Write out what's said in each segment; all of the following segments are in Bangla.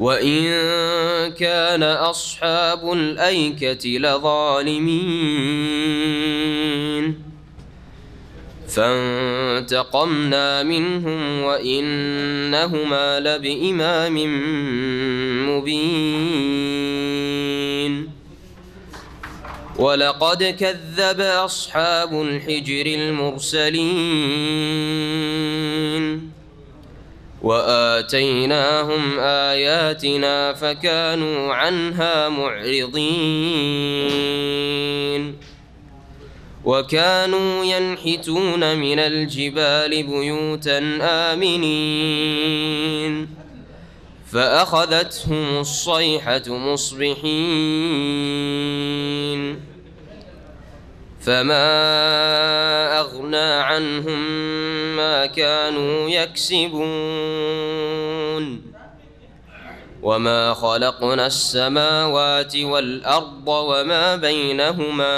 وإن كان أصحاب الأيكة لظالمين فانتقمنا منهم وإنهما لبإمام مبين ولقد كذب أصحاب الحجر المرسلين وآتيناهم آياتنا فكانوا عنها معرضين وكانوا ينحتون من الجبال بيوتا آمنين فأخذتهم الصيحة مصبحين فما أغنى عنهم ما كانوا يكسبون وما خلقنا السماوات والأرض وما بينهما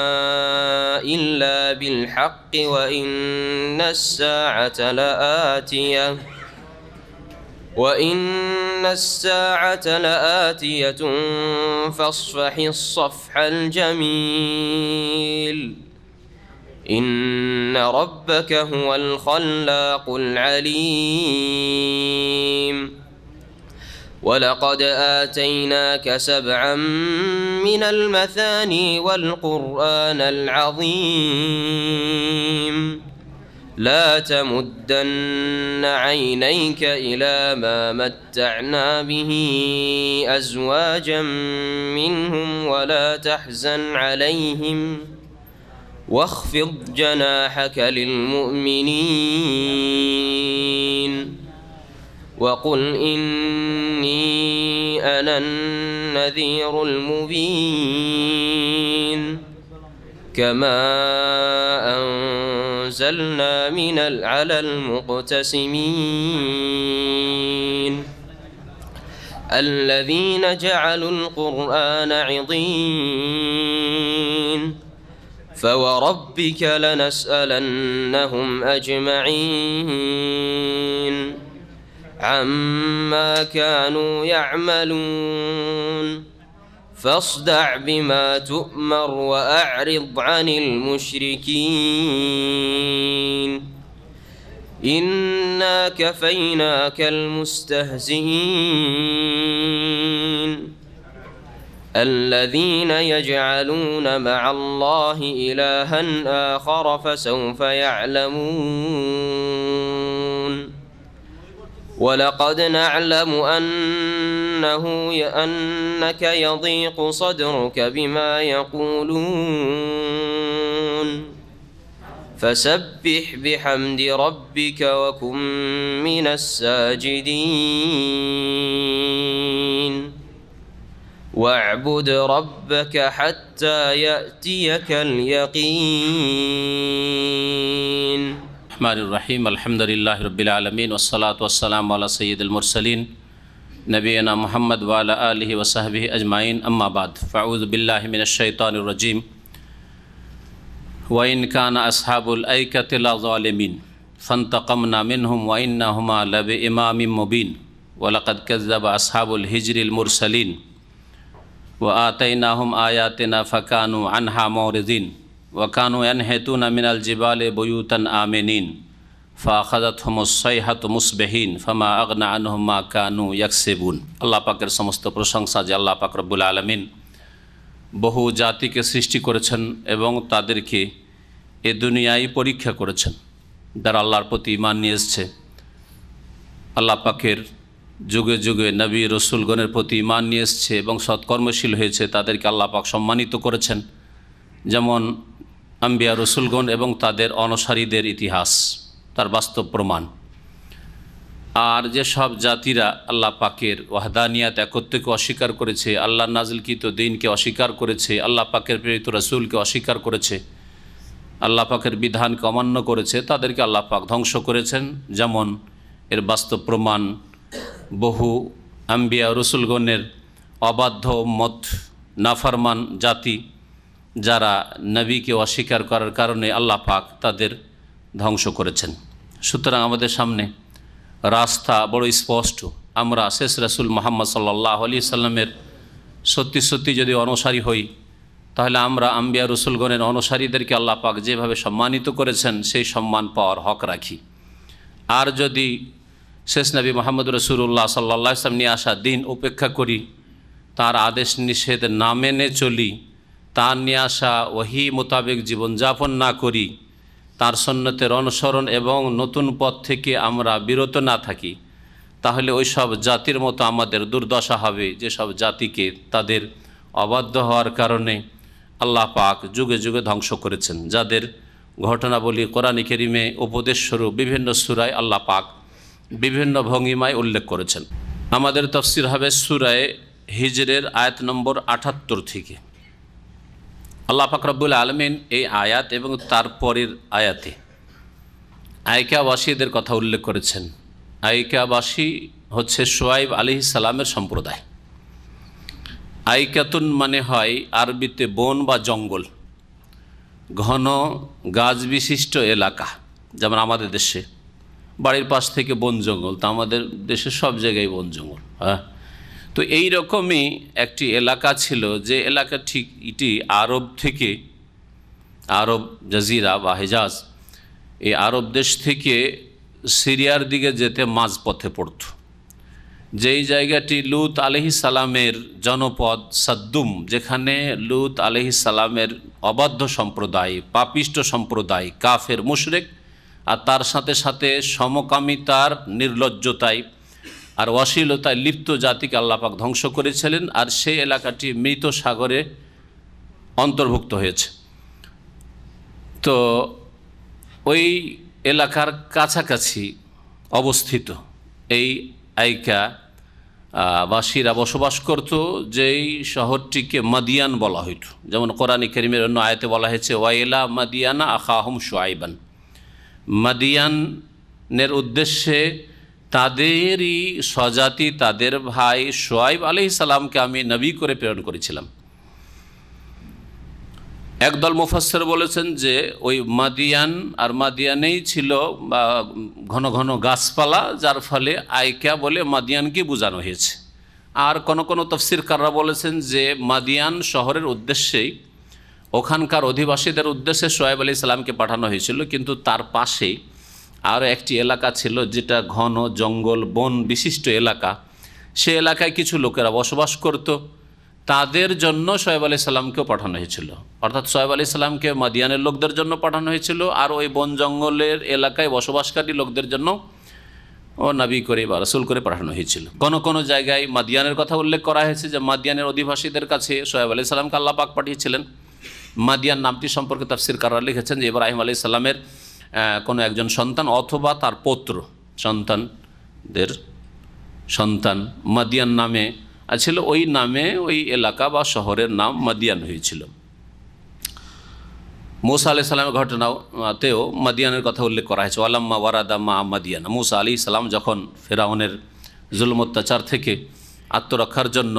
إلا بالحق وإن الساعة لآتية وإن الساعة لآتية فاصفح الصفح الجميل إن ربك هو الخلاق العليم ولقد آتيناك سبعا من المثاني والقرآن العظيم لا تمدن عينيك إلى ما متعنا به أزواجا منهم ولا تحزن عليهم ۖ واخفض جناحك للمؤمنين وقل إني أنا النذير المبين كما أنزلنا من على المقتسمين الذين جعلوا القرآن عضين فوربك لنسألنهم أجمعين عما كانوا يعملون فاصدع بما تؤمر وأعرض عن المشركين إنا كفيناك المستهزئين الذين يجعلون مع الله إلها آخر فسوف يعلمون ولقد نعلم أنه أنك يضيق صدرك بما يقولون فسبح بحمد ربك وكن من الساجدين واعبد ربك حتى يأتيك اليقين الرحمن الرحيم الحمد لله رب العالمين والصلاة والسلام على سيد المرسلين نبينا محمد وعلى آله وصحبه أجمعين أما بعد فأعوذ بالله من الشيطان الرجيم وإن كان أصحاب الأيكة لظالمين فانتقمنا منهم وإنهما لبإمام مبين ولقد كذب أصحاب الهجر المرسلين ও আতাইনাহম আয়াতেনা ফাকানু আনহা মৌরজিন ওয়াকানু না মিনাল জিবালে বয়ুতান আমেনিন ফাখাজাত হোমসাইহাত মুসবেহিন ফামা আগনা আনহমা কানু ইয়াকসেবুন আল্লাহ পাকের সমস্ত প্রশংসা যে আল্লাহ পাক রব্বুল আলমিন বহু জাতিকে সৃষ্টি করেছেন এবং তাদেরকে এ দুনিয়ায় পরীক্ষা করেছেন যারা আল্লাহর প্রতি ইমান নিয়ে এসছে আল্লাহ পাকের যুগে যুগে নবী রসুলগণের প্রতি ইমান নিয়ে এসছে এবং সৎকর্মশীল হয়েছে তাদেরকে আল্লাপাক সম্মানিত করেছেন যেমন আম্বিয়া রসুলগণ এবং তাদের অনসারীদের ইতিহাস তার বাস্তব প্রমাণ আর যেসব জাতিরা আল্লাহ পাকের ওয়াহদানিয়াত একত্রকে অস্বীকার করেছে আল্লাহ নাজিলকৃত দিনকে অস্বীকার করেছে আল্লাহ পাকের প্রেরিত রসুলকে অস্বীকার করেছে আল্লাহ পাকের বিধানকে অমান্য করেছে তাদেরকে আল্লাহ পাক ধ্বংস করেছেন যেমন এর বাস্তব প্রমাণ বহু আম্বিয়া রসুলগণের অবাধ্য মত নাফারমান জাতি যারা নবীকে অস্বীকার করার কারণে আল্লাহ পাক তাদের ধ্বংস করেছেন সুতরাং আমাদের সামনে রাস্তা বড় স্পষ্ট আমরা শেষ রাসুল মোহাম্মদ সাল্লাহ আলি সাল্লামের সত্যি সত্যি যদি অনুসারী হই তাহলে আমরা আম্বিয়া রসুলগণের অনুসারীদেরকে আল্লাহ পাক যেভাবে সম্মানিত করেছেন সেই সম্মান পাওয়ার হক রাখি আর যদি শেষ নবী মোহাম্মদ রসুল্লাহ সাল্লা ইসলাম নিয়ে আসা দিন উপেক্ষা করি তার আদেশ নিষেধ না মেনে চলি তার নিয়ে আসা ওহি মোতাবেক জীবনযাপন না করি তার সন্ন্যতের অনুসরণ এবং নতুন পথ থেকে আমরা বিরত না থাকি তাহলে ওই সব জাতির মতো আমাদের দুর্দশা হবে যেসব জাতিকে তাদের অবাধ্য হওয়ার কারণে আল্লাহ পাক যুগে যুগে ধ্বংস করেছেন যাদের ঘটনাবলী কোরআন কেরিমে উপদেশ স্বরূপ বিভিন্ন সুরায় আল্লাহ পাক বিভিন্ন ভঙ্গিমায় উল্লেখ করেছেন আমাদের তফসির হবে সুরায় হিজরের আয়াত নম্বর আটাত্তর থেকে আল্লাহ ফাকরাবুল আলমিন এই আয়াত এবং তারপরের আয়াতে আয়কাবাসীদের কথা উল্লেখ করেছেন আয়িকাবাসী হচ্ছে সোয়াইব আলি সালামের সম্প্রদায় আইকাতুন মানে হয় আরবিতে বন বা জঙ্গল ঘন গাছ বিশিষ্ট এলাকা যেমন আমাদের দেশে বাড়ির পাশ থেকে বন জঙ্গল তা আমাদের দেশের সব জায়গায় বন জঙ্গল হ্যাঁ তো এই রকমই একটি এলাকা ছিল যে এলাকা ঠিক এটি আরব থেকে আরব জাজিরা বা হেজাজ এই আরব দেশ থেকে সিরিয়ার দিকে যেতে মাঝ পথে পড়ত যেই জায়গাটি লুত আলহি সালামের জনপদ সাদ্দুম যেখানে লুত আলহি সালামের অবাধ্য সম্প্রদায় পাপিষ্ট সম্প্রদায় কাফের মুশরেক আর তার সাথে সাথে সমকামিতার নির্লজ্জতায় আর অশ্লীলতায় লিপ্ত জাতিকে আল্লাপাক ধ্বংস করেছিলেন আর সেই এলাকাটি মৃত সাগরে অন্তর্ভুক্ত হয়েছে তো ওই এলাকার কাছাকাছি অবস্থিত এই আইকা বাসীরা বসবাস করত যেই শহরটিকে মাদিয়ান বলা হইত যেমন কোরআন করিমের অন্য আয়তে বলা হয়েছে ওয়াইলা মাদিয়ানা আখাহম সোয়াইবান মাদিয়ানের উদ্দেশ্যে তাদেরই স্বজাতি তাদের ভাই সোয়াইব আলি সালামকে আমি নবী করে প্রেরণ করেছিলাম একদল মুফাসের বলেছেন যে ওই মাদিয়ান আর মাদিয়ানেই ছিল বা ঘন ঘন গাছপালা যার ফলে আয়কা বলে মাদিয়ানকে বোঝানো হয়েছে আর কোন কোনো তফসিরকাররা বলেছেন যে মাদিয়ান শহরের উদ্দেশ্যেই ওখানকার অধিবাসীদের উদ্দেশ্যে সোয়েব আলী ইসলামকে পাঠানো হয়েছিল কিন্তু তার পাশেই আরও একটি এলাকা ছিল যেটা ঘন জঙ্গল বন বিশিষ্ট এলাকা সে এলাকায় কিছু লোকেরা বসবাস করত তাদের জন্য সোয়েব আলি সাল্লামকেও পাঠানো হয়েছিল অর্থাৎ সোয়েব আলি সাল্লামকে মাদিয়ানের লোকদের জন্য পাঠানো হয়েছিল আর ওই বন জঙ্গলের এলাকায় বসবাসকারী লোকদের জন্য ও নাবি করে বা রাসুল করে পাঠানো হয়েছিল কোনো কোনো জায়গায় মাদিয়ানের কথা উল্লেখ করা হয়েছে যে মাদিয়ানের অধিবাসীদের কাছে সোয়েব আলি সাল্লামকে আল্লাপাক পাঠিয়েছিলেন মাদিয়ান নামটি সম্পর্কে তার সিরকাররা লিখেছেন যে ইব্রাহিম আলি ইসলামের কোনো একজন সন্তান অথবা তার পত্র সন্তানদের সন্তান মাদিয়ান নামে ছিল ওই নামে ওই এলাকা বা শহরের নাম মাদিয়ান হয়েছিল মৌসা আলি সাল্লামের ঘটনাতেও মাদিয়ানের কথা উল্লেখ করা হয়েছে আলাম্মা ওয়ারাদা মা মাদিয়ান মৌসা আলি ইসলাম যখন ফেরাউনের জুলম অত্যাচার থেকে আত্মরক্ষার জন্য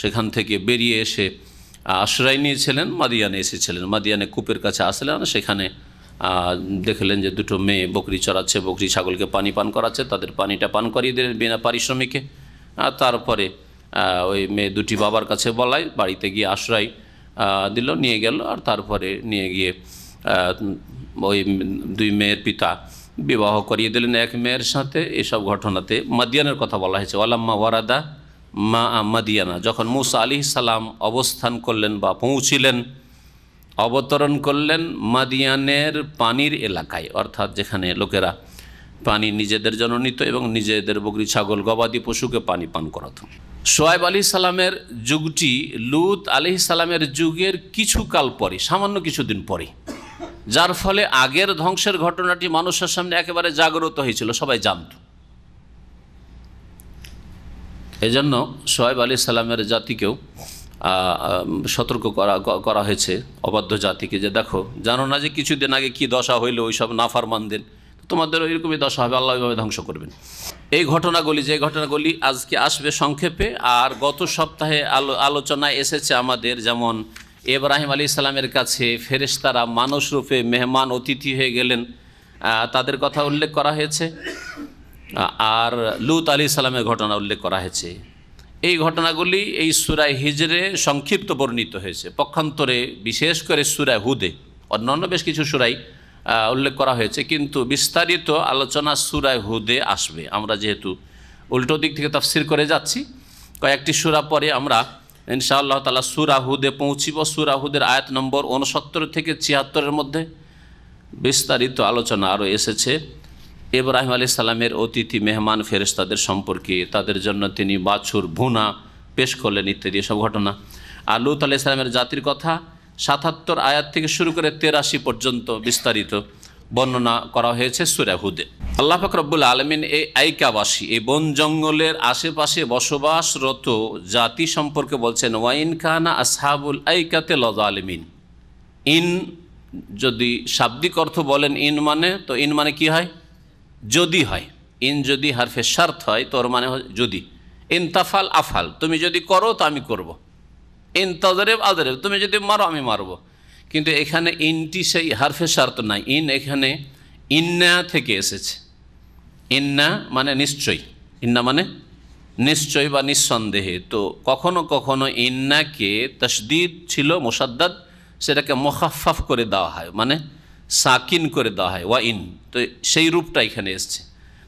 সেখান থেকে বেরিয়ে এসে আশ্রয় নিয়েছিলেন মাদিয়ানে এসেছিলেন মাদিয়ানে কূপের কাছে আসলেন সেখানে দেখলেন যে দুটো মেয়ে বকরি চড়াচ্ছে বকরি ছাগলকে পানি পান করাচ্ছে তাদের পানিটা পান করিয়ে দিলেন বিনা পারিশ্রমিকে তারপরে ওই মেয়ে দুটি বাবার কাছে বলাই বাড়িতে গিয়ে আশ্রয় দিল নিয়ে গেল আর তারপরে নিয়ে গিয়ে ওই দুই মেয়ের পিতা বিবাহ করিয়ে দিলেন এক মেয়ের সাথে এসব ঘটনাতে মাদিয়ানের কথা বলা হয়েছে ওয়ালাম্মা ওয়ারাদা মা মাদিয়ানা যখন মুসা আলি সালাম অবস্থান করলেন বা পৌঁছিলেন অবতরণ করলেন মাদিয়ানের পানির এলাকায় অর্থাৎ যেখানে লোকেরা পানি নিজেদের জন্য নিত এবং নিজেদের বকরি ছাগল গবাদি পশুকে পানি পান করাত সোয়াইব আলি সালামের যুগটি লুত আলি সালামের যুগের কিছু কাল পরে সামান্য কিছুদিন পরে যার ফলে আগের ধ্বংসের ঘটনাটি মানুষের সামনে একেবারে জাগ্রত হয়েছিল সবাই জানত এজন্য সোহেব আলী সালামের জাতিকেও সতর্ক করা করা হয়েছে অবাধ্য জাতিকে যে দেখো জানো না যে কিছুদিন আগে কি দশা হইলো ওইসব নাফারমানদের তোমাদের ওইরকমই দশা হবে আল্লাহ এইভাবে ধ্বংস করবেন এই ঘটনাগুলি যে ঘটনাগুলি আজকে আসবে সংক্ষেপে আর গত সপ্তাহে আলো আলোচনায় এসেছে আমাদের যেমন এব্রাহিম আলী ইসলামের কাছে ফেরেশতারা মানুষরূপে মেহমান অতিথি হয়ে গেলেন তাদের কথা উল্লেখ করা হয়েছে আর লুত আলি সালামের ঘটনা উল্লেখ করা হয়েছে এই ঘটনাগুলি এই সুরায় হিজরে সংক্ষিপ্ত বর্ণিত হয়েছে পক্ষান্তরে বিশেষ করে সুরায় হুদে অন্যান্য বেশ কিছু সুরাই উল্লেখ করা হয়েছে কিন্তু বিস্তারিত আলোচনা সুরায় হুদে আসবে আমরা যেহেতু উল্টো দিক থেকে তাফসির করে যাচ্ছি কয়েকটি সুরা পরে আমরা ইনশাআল্লাহ তালা সুরাহুদে পৌঁছিব সুরাহুদের আয়াত নম্বর উনসত্তর থেকে ছিয়াত্তরের মধ্যে বিস্তারিত আলোচনা আরও এসেছে ইব্রাহিম আলি সালামের অতিথি মেহমান ফেরেস্তাদের সম্পর্কে তাদের জন্য তিনি বাছুর ভুনা পেশ করলেন ইত্যাদি সব ঘটনা আর লুত আলি সালামের জাতির কথা সাতাত্তর আয়াত থেকে শুরু করে তেরাশি পর্যন্ত বিস্তারিত বর্ণনা করা হয়েছে সুরাহুদে আল্লাহ ফাকরবুল আলমিন এই আইকাবাসী এই বন জঙ্গলের আশেপাশে বসবাসরত জাতি সম্পর্কে বলছেন ওয়াইন খানা আসহাবুল আইকাতে লজ আলমিন ইন যদি শাব্দিক অর্থ বলেন ইন মানে তো ইন মানে কি হয় যদি হয় ইন যদি হারফে স্বার্থ হয় তোর মানে যদি ইনতাফাল আফাল তুমি যদি করো তো আমি করব। ইন তাজারেব আদরেব তুমি যদি মারো আমি মারব কিন্তু এখানে ইনটি সেই হারফে স্বার্থ নাই ইন এখানে ইন্না থেকে এসেছে ইন্না মানে নিশ্চয়ই ইন্না মানে নিশ্চয় বা নিঃসন্দেহে তো কখনো কখনো ইন্নাকে তসদিদ ছিল মোসাদ্দ সেটাকে মোখাফাফ করে দেওয়া হয় মানে সাকিন করে দেওয়া হয় ওয়াইন তো সেই রূপটা এখানে এসছে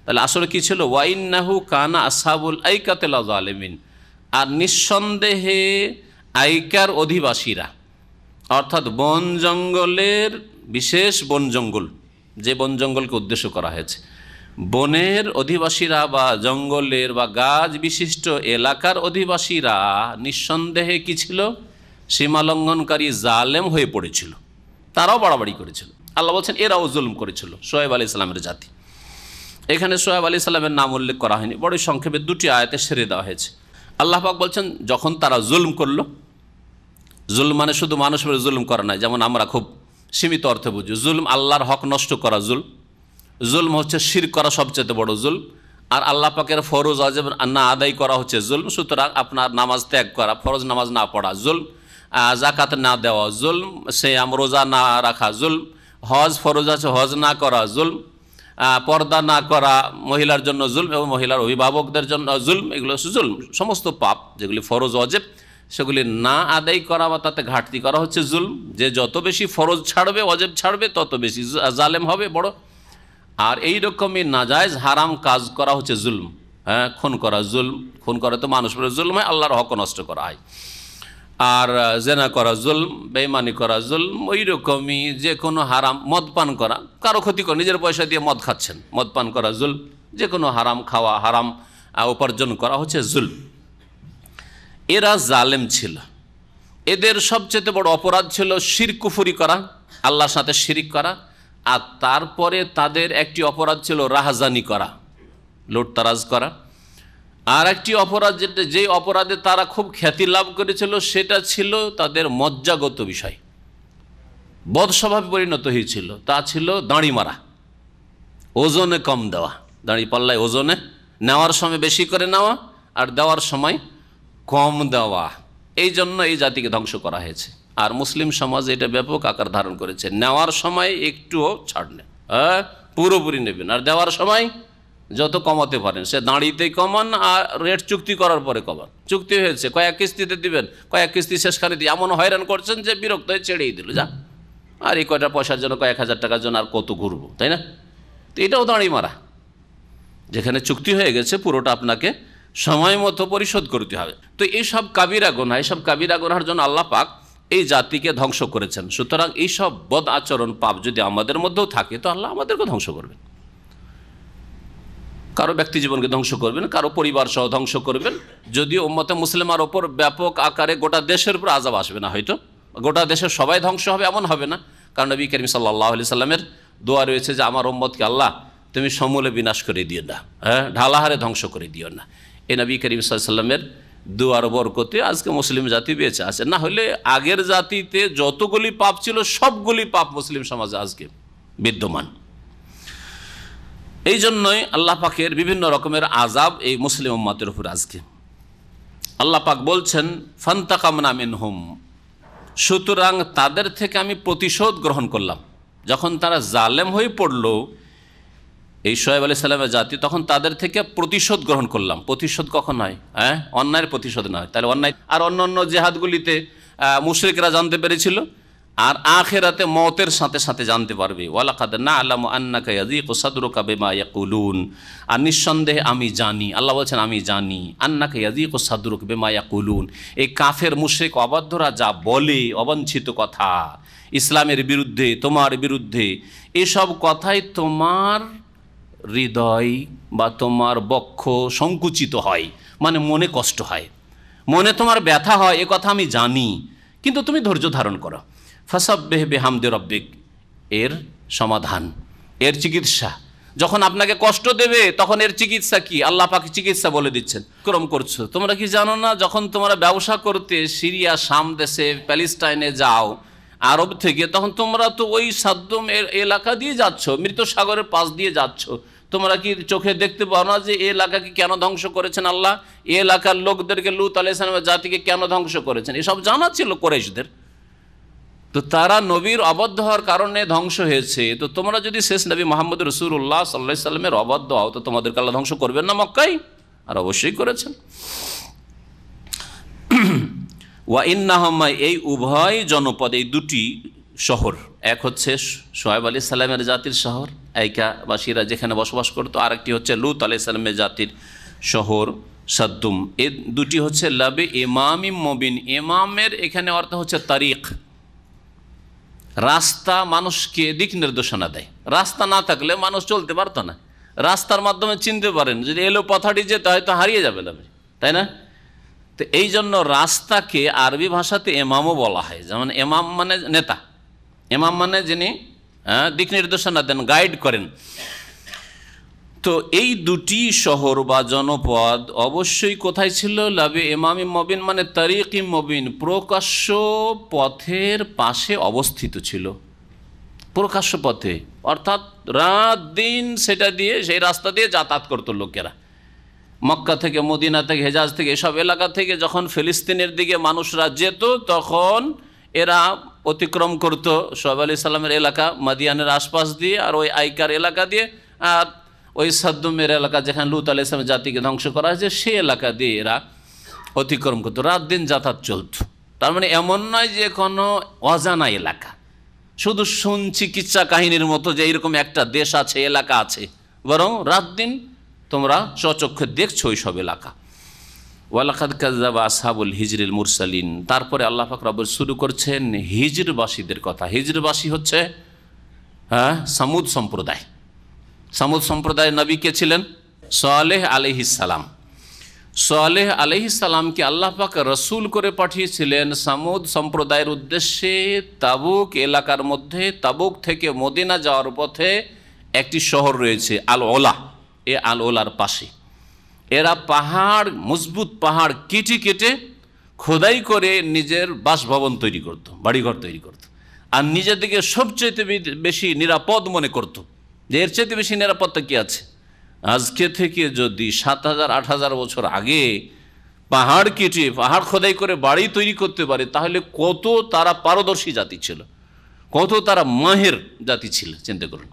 তাহলে আসলে কী ছিল ওয়াইন নাহু কানা আসাবুল আইকাতেলা আলমিন আর নিঃসন্দেহে আইকার অধিবাসীরা অর্থাৎ বন জঙ্গলের বিশেষ বন জঙ্গল যে বন জঙ্গলকে উদ্দেশ্য করা হয়েছে বনের অধিবাসীরা বা জঙ্গলের বা গাছ বিশিষ্ট এলাকার অধিবাসীরা নিঃসন্দেহে কী ছিল সীমালঙ্ঘনকারী জালেম হয়ে পড়েছিল তারাও বাড়াবাড়ি করেছিল আল্লাহ বলছেন এরাও জুলুম করেছিল সোহেব আলি ইসলামের জাতি এখানে সোহেব আলি ইসলামের নাম উল্লেখ করা হয়নি বড়ই সংক্ষেপে দুটি আয়াতে সেরে দেওয়া হয়েছে আল্লাহ পাক বলছেন যখন তারা জুলুম করল জুলুম মানে শুধু মানুষের জুলুম করা নয় যেমন আমরা খুব সীমিত অর্থে বুঝি জুলুম আল্লাহর হক নষ্ট করা জুল জুলম হচ্ছে শির করা সবচেয়ে বড় জুল আর আল্লাহ পাকের ফরজ আজেব না আদায় করা হচ্ছে জুলম সুতরাং আপনার নামাজ ত্যাগ করা ফরজ নামাজ না পড়া জুল জাকাত না দেওয়া জুলম সে রোজা না রাখা জুলম হজ ফরজ আছে হজ না করা জুলম পর্দা না করা মহিলার জন্য জুলম এবং মহিলার অভিভাবকদের জন্য জুলম এগুলো জুলম সমস্ত পাপ যেগুলি ফরজ অজেব সেগুলি না আদায় করা বা তাতে ঘাটতি করা হচ্ছে জুলম যে যত বেশি ফরজ ছাড়বে অজেব ছাড়বে তত বেশি জালেম হবে বড় আর এই রকমই নাজায়জ হারাম কাজ করা হচ্ছে জুলম হ্যাঁ খুন করা জুলম খুন করা তো মানুষ জুলম হয় আল্লাহর হক নষ্ট করা হয় আর জেনা করা জুল বেইমানি করা জুল ওই রকমই যে কোনো হারাম মদ পান করা কারো ক্ষতি করে নিজের পয়সা দিয়ে মদ খাচ্ছেন মদ পান করা জুল যে কোনো হারাম খাওয়া হারাম উপার্জন করা হচ্ছে জুল এরা জালেম ছিল এদের সবচেয়ে বড় অপরাধ ছিল শিরকুফুরি করা আল্লাহর সাথে শিরিক করা আর তারপরে তাদের একটি অপরাধ ছিল রাহাজানি করা লুটতারাজ করা আর একটি অপরাধ যেটা যে অপরাধে তারা খুব খ্যাতি লাভ করেছিল সেটা ছিল তাদের মজ্জাগত বিষয় বদস্বভাবে পরিণত হয়েছিল তা ছিল দাঁড়ি মারা ওজনে কম দেওয়া দাঁড়ি পাল্লায় ওজনে নেওয়ার সময় বেশি করে নেওয়া আর দেওয়ার সময় কম দেওয়া এই জন্য এই জাতিকে ধ্বংস করা হয়েছে আর মুসলিম সমাজ এটা ব্যাপক আকার ধারণ করেছে নেওয়ার সময় একটুও ছাড় নেন হ্যাঁ পুরোপুরি নেবেন আর দেওয়ার সময় যত কমাতে পারেন সে দাঁড়িতেই কমান আর রেট চুক্তি করার পরে কমান চুক্তি হয়েছে কয়েক কিস্তিতে দিবেন কয়েক কিস্তি শেষখানে দিয়ে এমন হয়রান করছেন যে বিরক্ত হয়ে ছেড়েই দিল যা আর এই কয়টা পয়সার জন্য কয়েক হাজার টাকার জন্য আর কত ঘুরবো তাই না তো এটাও দাঁড়ি মারা যেখানে চুক্তি হয়ে গেছে পুরোটা আপনাকে সময় মতো পরিশোধ করতে হবে তো এইসব কাবিরা গোনা এইসব কাবিরা গোনার জন্য আল্লাহ পাক এই জাতিকে ধ্বংস করেছেন সুতরাং এইসব বদ আচরণ পাপ যদি আমাদের মধ্যেও থাকে তো আল্লাহ আমাদেরকে ধ্বংস করবেন কারো ব্যক্তি জীবনকে ধ্বংস করবেন কারো পরিবার সহ ধ্বংস করবেন যদিও ওম্মতে মুসলিমার ওপর ব্যাপক আকারে গোটা দেশের উপর আজাব আসবে না হয়তো গোটা দেশের সবাই ধ্বংস হবে এমন হবে না কারণ নবী করিম সাল্লাহ আলি সাল্লামের দোয়া রয়েছে যে আমার ওম্মতকে আল্লাহ তুমি সমূলে বিনাশ করে দিও না হ্যাঁ ঢালাহারে ধ্বংস করে দিও না এ নবী করিম সাল্লামের দুয়ার বরকতে আজকে মুসলিম জাতি বেঁচে আছে না হলে আগের জাতিতে যতগুলি পাপ ছিল সবগুলি পাপ মুসলিম সমাজে আজকে বিদ্যমান এই জন্যই আল্লাহ পাকের বিভিন্ন রকমের আজাব এই মুসলিম উম্মাতের উপর আজকে আল্লাহ পাক বলছেন ফান্তাকামনা হুম সুতরাং তাদের থেকে আমি প্রতিশোধ গ্রহণ করলাম যখন তারা জালেম হয়ে পড়ল এই সোহেব আলি সাল্লামের জাতি তখন তাদের থেকে প্রতিশোধ গ্রহণ করলাম প্রতিশোধ কখন হয় হ্যাঁ অন্যায়ের প্রতিশোধ নয় তাহলে অন্যায় আর অন্য অন্য জেহাদগুলিতে মুশ্রিকরা জানতে পেরেছিল আর আখেরাতে মতের সাথে সাথে জানতে পারবে না আর নিঃসন্দেহে আমি জানি আল্লাহ বলছেন আমি জানি আন্নাকা ইয়াজিক সাদরুক বিমা কুলুন এই কাফের মুশেক অবাধ্যরা যা বলে অবাঞ্ছিত কথা ইসলামের বিরুদ্ধে তোমার বিরুদ্ধে এসব কথাই তোমার হৃদয় বা তোমার বক্ষ সংকুচিত হয় মানে মনে কষ্ট হয় মনে তোমার ব্যথা হয় এ কথা আমি জানি কিন্তু তুমি ধৈর্য ধারণ করো ফসাব্বেহ বেহামদে রব্বিক এর সমাধান এর চিকিৎসা যখন আপনাকে কষ্ট দেবে তখন এর চিকিৎসা কি আল্লাহ পাকে চিকিৎসা বলে দিচ্ছেন ক্রম করছো তোমরা কি জানো না যখন তোমরা ব্যবসা করতে সিরিয়া সাম দেশে প্যালেস্টাইনে যাও আরব থেকে তখন তোমরা তো ওই সাদ্যম এলাকা দিয়ে যাচ্ছ মৃত সাগরের পাশ দিয়ে যাচ্ছ তোমরা কি চোখে দেখতে পাও না যে এ এলাকাকে কেন ধ্বংস করেছেন আল্লাহ এ এলাকার লোকদেরকে লুত আলাইসলামের জাতিকে কেন ধ্বংস করেছেন এসব জানা ছিল কোরেশদের তো তারা নবীর অবদ্ধ হওয়ার কারণে ধ্বংস হয়েছে তো তোমরা যদি শেষ নবী মোহাম্মদ রসুল্লাহ সাল্লা সাল্লামের অবদ্ধ হও তো তোমাদেরকে আল্লাহ ধ্বংস করবেন না মক্কাই আর অবশ্যই করেছেন ওয়া ইন্নাহম্মা এই উভয় জনপদ এই দুটি শহর এক হচ্ছে সোহেব আলি সাল্লামের জাতির শহর আইকাবাসীরা যেখানে বসবাস করতো আরেকটি হচ্ছে লুত আলি সাল্লামের জাতির শহর সাদ্দুম এ দুটি হচ্ছে লাবে ইমামি মবিন ইমামের এখানে অর্থ হচ্ছে তারিখ রাস্তা মানুষকে দিক নির্দেশনা দেয় রাস্তা না থাকলে মানুষ চলতে পারতো না রাস্তার মাধ্যমে চিনতে পারেন যদি এলো পথাটি যেতে হয়তো হারিয়ে যাবে আপনি তাই না তো এই জন্য রাস্তাকে আরবি ভাষাতে এমামও বলা হয় যেমন এমাম মানে নেতা এমাম মানে যিনি দিক নির্দেশনা দেন গাইড করেন তো এই দুটি শহর বা জনপদ অবশ্যই কোথায় ছিল লাবে এমামি মবিন মানে তারিকি মবিন প্রকাশ্য পথের পাশে অবস্থিত ছিল প্রকাশ্য পথে অর্থাৎ রাত দিন সেটা দিয়ে সেই রাস্তা দিয়ে যাতায়াত করতো লোকেরা মক্কা থেকে মদিনা থেকে হেজাজ থেকে এসব এলাকা থেকে যখন ফিলিস্তিনের দিকে মানুষরা যেত তখন এরা অতিক্রম করতো সোহাব আলি সাল্লামের এলাকা মাদিয়ানের আশপাশ দিয়ে আর ওই আইকার এলাকা দিয়ে আর ওই সাদ্দুমের এলাকা যেখানে লুত আলি ইসলামের জাতিকে ধ্বংস করা হয়েছে সে এলাকা দিয়ে এরা অতিক্রম করতো রাত দিন যাতায়াত চলত তার মানে এমন নয় যে কোনো অজানা এলাকা শুধু শুনছি কিচ্ছা কাহিনীর মতো যে এরকম একটা দেশ আছে এলাকা আছে বরং রাত দিন তোমরা স্বচক্ষে দেখছো সব এলাকা ওয়ালাকাদ কাজাব আসহাবুল হিজরিল মুরসালিন তারপরে আল্লাহ ফাকরাবুল শুরু করছেন হিজরবাসীদের কথা হিজরবাসী হচ্ছে হ্যাঁ সামুদ সম্প্রদায় সামুদ সম্প্রদায়ের নবী কে ছিলেন সোয়ালেহ আলহিসাল্লাম সোয়ালেহ আলহিসাল্লামকে আল্লাহ রসুল করে পাঠিয়েছিলেন সামুদ সম্প্রদায়ের উদ্দেশ্যে তাবুক এলাকার মধ্যে তাবুক থেকে মদিনা যাওয়ার পথে একটি শহর রয়েছে আল ওলা এ আল ওলার পাশে এরা পাহাড় মজবুত পাহাড় কেটে কেটে খোদাই করে নিজের বাসভবন তৈরি করত বাড়িঘর তৈরি করত আর নিজের দিকে সবচেয়ে বেশি নিরাপদ মনে করতো যে এর চেয়ে বেশি নিরাপত্তা কী আছে আজকে থেকে যদি সাত হাজার আট হাজার বছর আগে পাহাড় কেটে পাহাড় খোদাই করে বাড়ি তৈরি করতে পারে তাহলে কত তারা পারদর্শী জাতি ছিল কত তারা মাহের জাতি ছিল চিন্তা করুন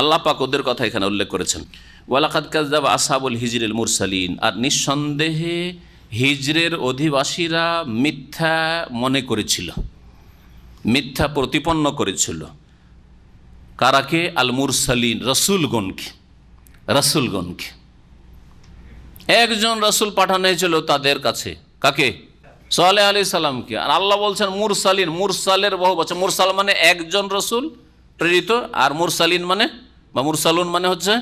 আল্লাপাক ওদের কথা এখানে উল্লেখ করেছেন ওয়ালাকাত কাজদাব আসাবুল হিজরেল মুরসালিন আর নিঃসন্দেহে হিজরের অধিবাসীরা মিথ্যা মনে করেছিল মিথ্যা প্রতিপন্ন করেছিল কারাকে আল মুরসালিন রসুলগণকে রসুলগণকে একজন রসুল পাঠানো হয়েছিল তাদের কাছে কাকে সোহালে আলি সাল্লামকে আর আল্লাহ বলছেন মুরসালিন মুরসালের বহু বছর মুরসাল মানে একজন রসুল প্রেরিত আর মুরসালিন মানে বা মুরসালুন মানে হচ্ছে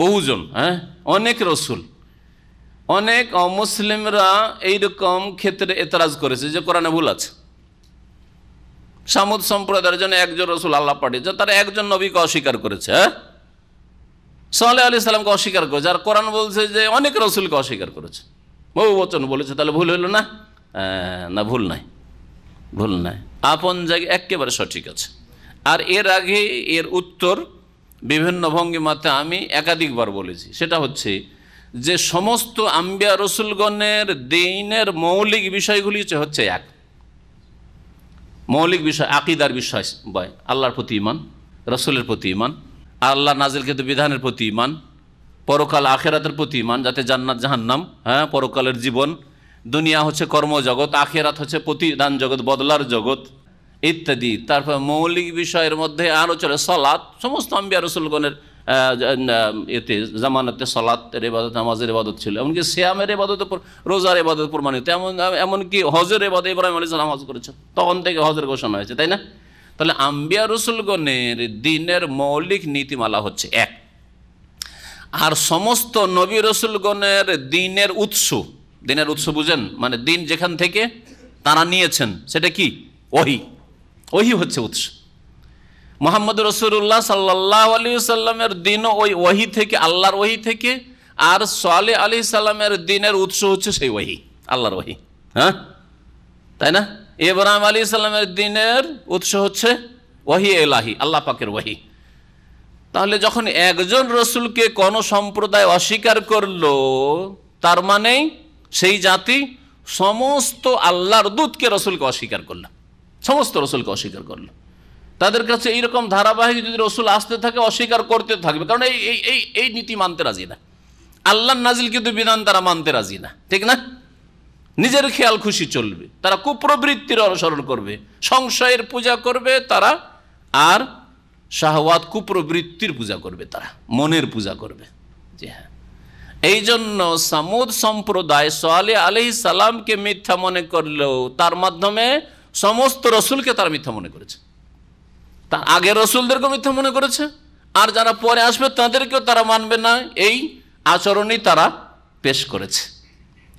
বহুজন হ্যাঁ অনেক রসুল অনেক অমুসলিমরা এইরকম ক্ষেত্রে এতরাজ করেছে যে কোরআনে ভুল আছে সামুদ সম্প্রদায়ের জন্য একজন রসুল আল্লাহ পাঠিয়েছেন তারা একজন নবীকে অস্বীকার করেছে হ্যাঁ আলি সাল্লামকে অস্বীকার করেছে আর কোরআন বলছে যে অনেক রসুলকে অস্বীকার করেছে বহু বচন বলেছে তাহলে ভুল হইল না হ্যাঁ, না ভুল নাই ভুল নাই আপন জায়গায় একেবারে সঠিক আছে আর এর আগে এর উত্তর বিভিন্ন ভঙ্গিমাতে আমি একাধিকবার বলেছি সেটা হচ্ছে যে সমস্ত আম্বিয়া রসুলগণের দিনের মৌলিক বিষয়গুলি হচ্ছে এক মৌলিক বিষয় আকিদার বিষয় বয় আল্লাহর প্রতি ইমান রসুলের প্রতি ইমান আল্লাহ নাজিলকৃত বিধানের প্রতি ইমান পরকাল আখেরাতের প্রতি ইমান যাতে জান্নাত জাহান্নাম হ্যাঁ পরকালের জীবন দুনিয়া হচ্ছে কর্মজগৎ আখেরাত হচ্ছে প্রতিদান জগৎ বদলার জগৎ ইত্যাদি তারপর মৌলিক বিষয়ের মধ্যে আলোচনা সলাৎ সমস্ত আম্বিয়া রসুলগণের এতে জামানাতে সলাতের এবাদত নামাজের এবাদত ছিল এমনকি শ্যামের এবাদত রোজার এবাদত প্রমাণিত এমন এমনকি হজের এবাদত ইব্রাহিম আলী সালাম হজ করেছেন তখন থেকে হজের ঘোষণা হয়েছে তাই না তাহলে আম্বিয়া রসুলগণের দিনের মৌলিক নীতিমালা হচ্ছে এক আর সমস্ত নবী রসুলগণের দিনের উৎস দিনের উৎস বুঝেন মানে দিন যেখান থেকে তারা নিয়েছেন সেটা কি ওহি ওহি হচ্ছে উৎস মোহাম্মদ রসুল্লাহ সাল্লাহ আলী সাল্লামের দিন ওই ওহি থেকে আল্লাহর ওহি থেকে আর সোয়ালে আলী সাল্লামের দিনের উৎস হচ্ছে সেই ওহি আল্লাহর ওহি হ্যাঁ তাই না এবরাম আলী সাল্লামের দিনের উৎস হচ্ছে ওহি এলাহি আল্লাহ পাকের ওহি তাহলে যখন একজন রসুলকে কোন সম্প্রদায় অস্বীকার করল তার মানে সেই জাতি সমস্ত আল্লাহর দূতকে রসুলকে অস্বীকার করল সমস্ত রসুলকে অস্বীকার করলো তাদের কাছে এইরকম ধারাবাহিক যদি রসুল আসতে থাকে অস্বীকার করতে থাকবে কারণ এই এই এই নীতি মানতে রাজি না আল্লাহ নাজিল কিন্তু বিধান তারা মানতে রাজি না ঠিক না নিজের খেয়াল খুশি চলবে তারা কুপ্রবৃত্তির অনুসরণ করবে সংশয়ের পূজা করবে তারা আর শাহওয়াত কুপ্রবৃত্তির পূজা করবে তারা মনের পূজা করবে জি হ্যাঁ এই জন্য সামুদ সম্প্রদায় সোয়ালে আলি সালামকে মিথ্যা মনে করলেও তার মাধ্যমে সমস্ত রসুলকে তারা মিথ্যা মনে করেছে তার আগের রসুলদেরকে মিথ্যা মনে করেছে আর যারা পরে আসবে তাদেরকেও তারা মানবে না এই আচরণই তারা পেশ করেছে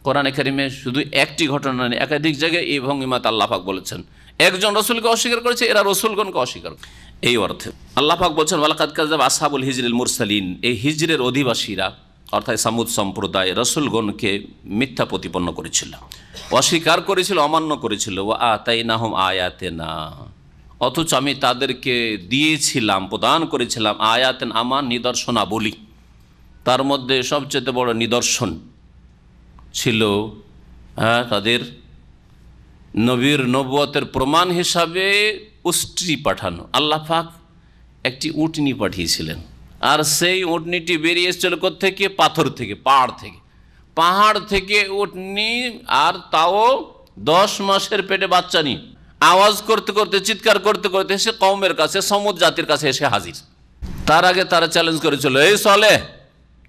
কোরআন একাডেমি শুধু একটি ঘটনা নেই একাধিক জায়গায় এই ভঙ্গিমাত আল্লাহাক বলেছেন একজন রসুলকে অস্বীকার করেছে এরা রসুলগণকে অস্বীকার এই অর্থে আল্লাহাক বলছেন ওয়ালাকাত কাজাব আসাবুল হিজরিল মুরসালিন এই হিজরের অধিবাসীরা অর্থাৎ সামুদ সম্প্রদায় রসুলগণকে মিথ্যা প্রতিপন্ন করেছিল অস্বীকার করেছিল অমান্য করেছিল ও আতাই নাহম আয়াতে না অথচ আমি তাদেরকে দিয়েছিলাম প্রদান করেছিলাম আয়াতেন আমার নিদর্শনাবলী তার মধ্যে সবচেয়ে বড় নিদর্শন ছিল হ্যাঁ তাদের নবীর নবতের প্রমাণ হিসাবে উষ্ট্রি পাঠানো আল্লাফাক একটি উটনি পাঠিয়েছিলেন আর সেই উটনিটি বেরিয়ে এসেছিল থেকে পাথর থেকে পাহাড় থেকে পাহাড় থেকে উটনি আর তাও দশ মাসের পেটে বাচ্চা নিয়ে আওয়াজ করতে করতে চিৎকার করতে করতে সে কমের কাছে সমুদ জাতির কাছে এসে হাজির তার আগে তারা চ্যালেঞ্জ করেছিল এই সলে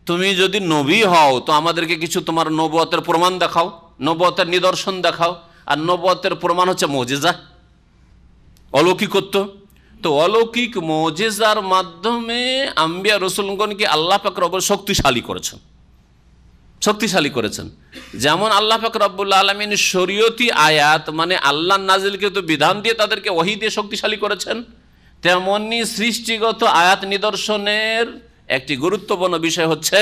তুমি যদি নবী হও তো আমাদেরকে কিছু তোমার নবতের প্রমাণ দেখাও নবতের নিদর্শন দেখাও আর নবতের প্রমাণ হচ্ছে মজেজা অলৌকিকত্ব তো অলৌকিক মজেজার মাধ্যমে আম্বিয়া রসুলগণকে আল্লাহ পাকর শক্তিশালী করেছেন শক্তিশালী করেছেন যেমন আল্লাহ ফাকর রব্বুল্লা আলমিন শরীয়তি আয়াত মানে আল্লাহ নাজিলকৃত বিধান দিয়ে তাদেরকে ওহি দিয়ে শক্তিশালী করেছেন তেমনি সৃষ্টিগত আয়াত নিদর্শনের একটি গুরুত্বপূর্ণ বিষয় হচ্ছে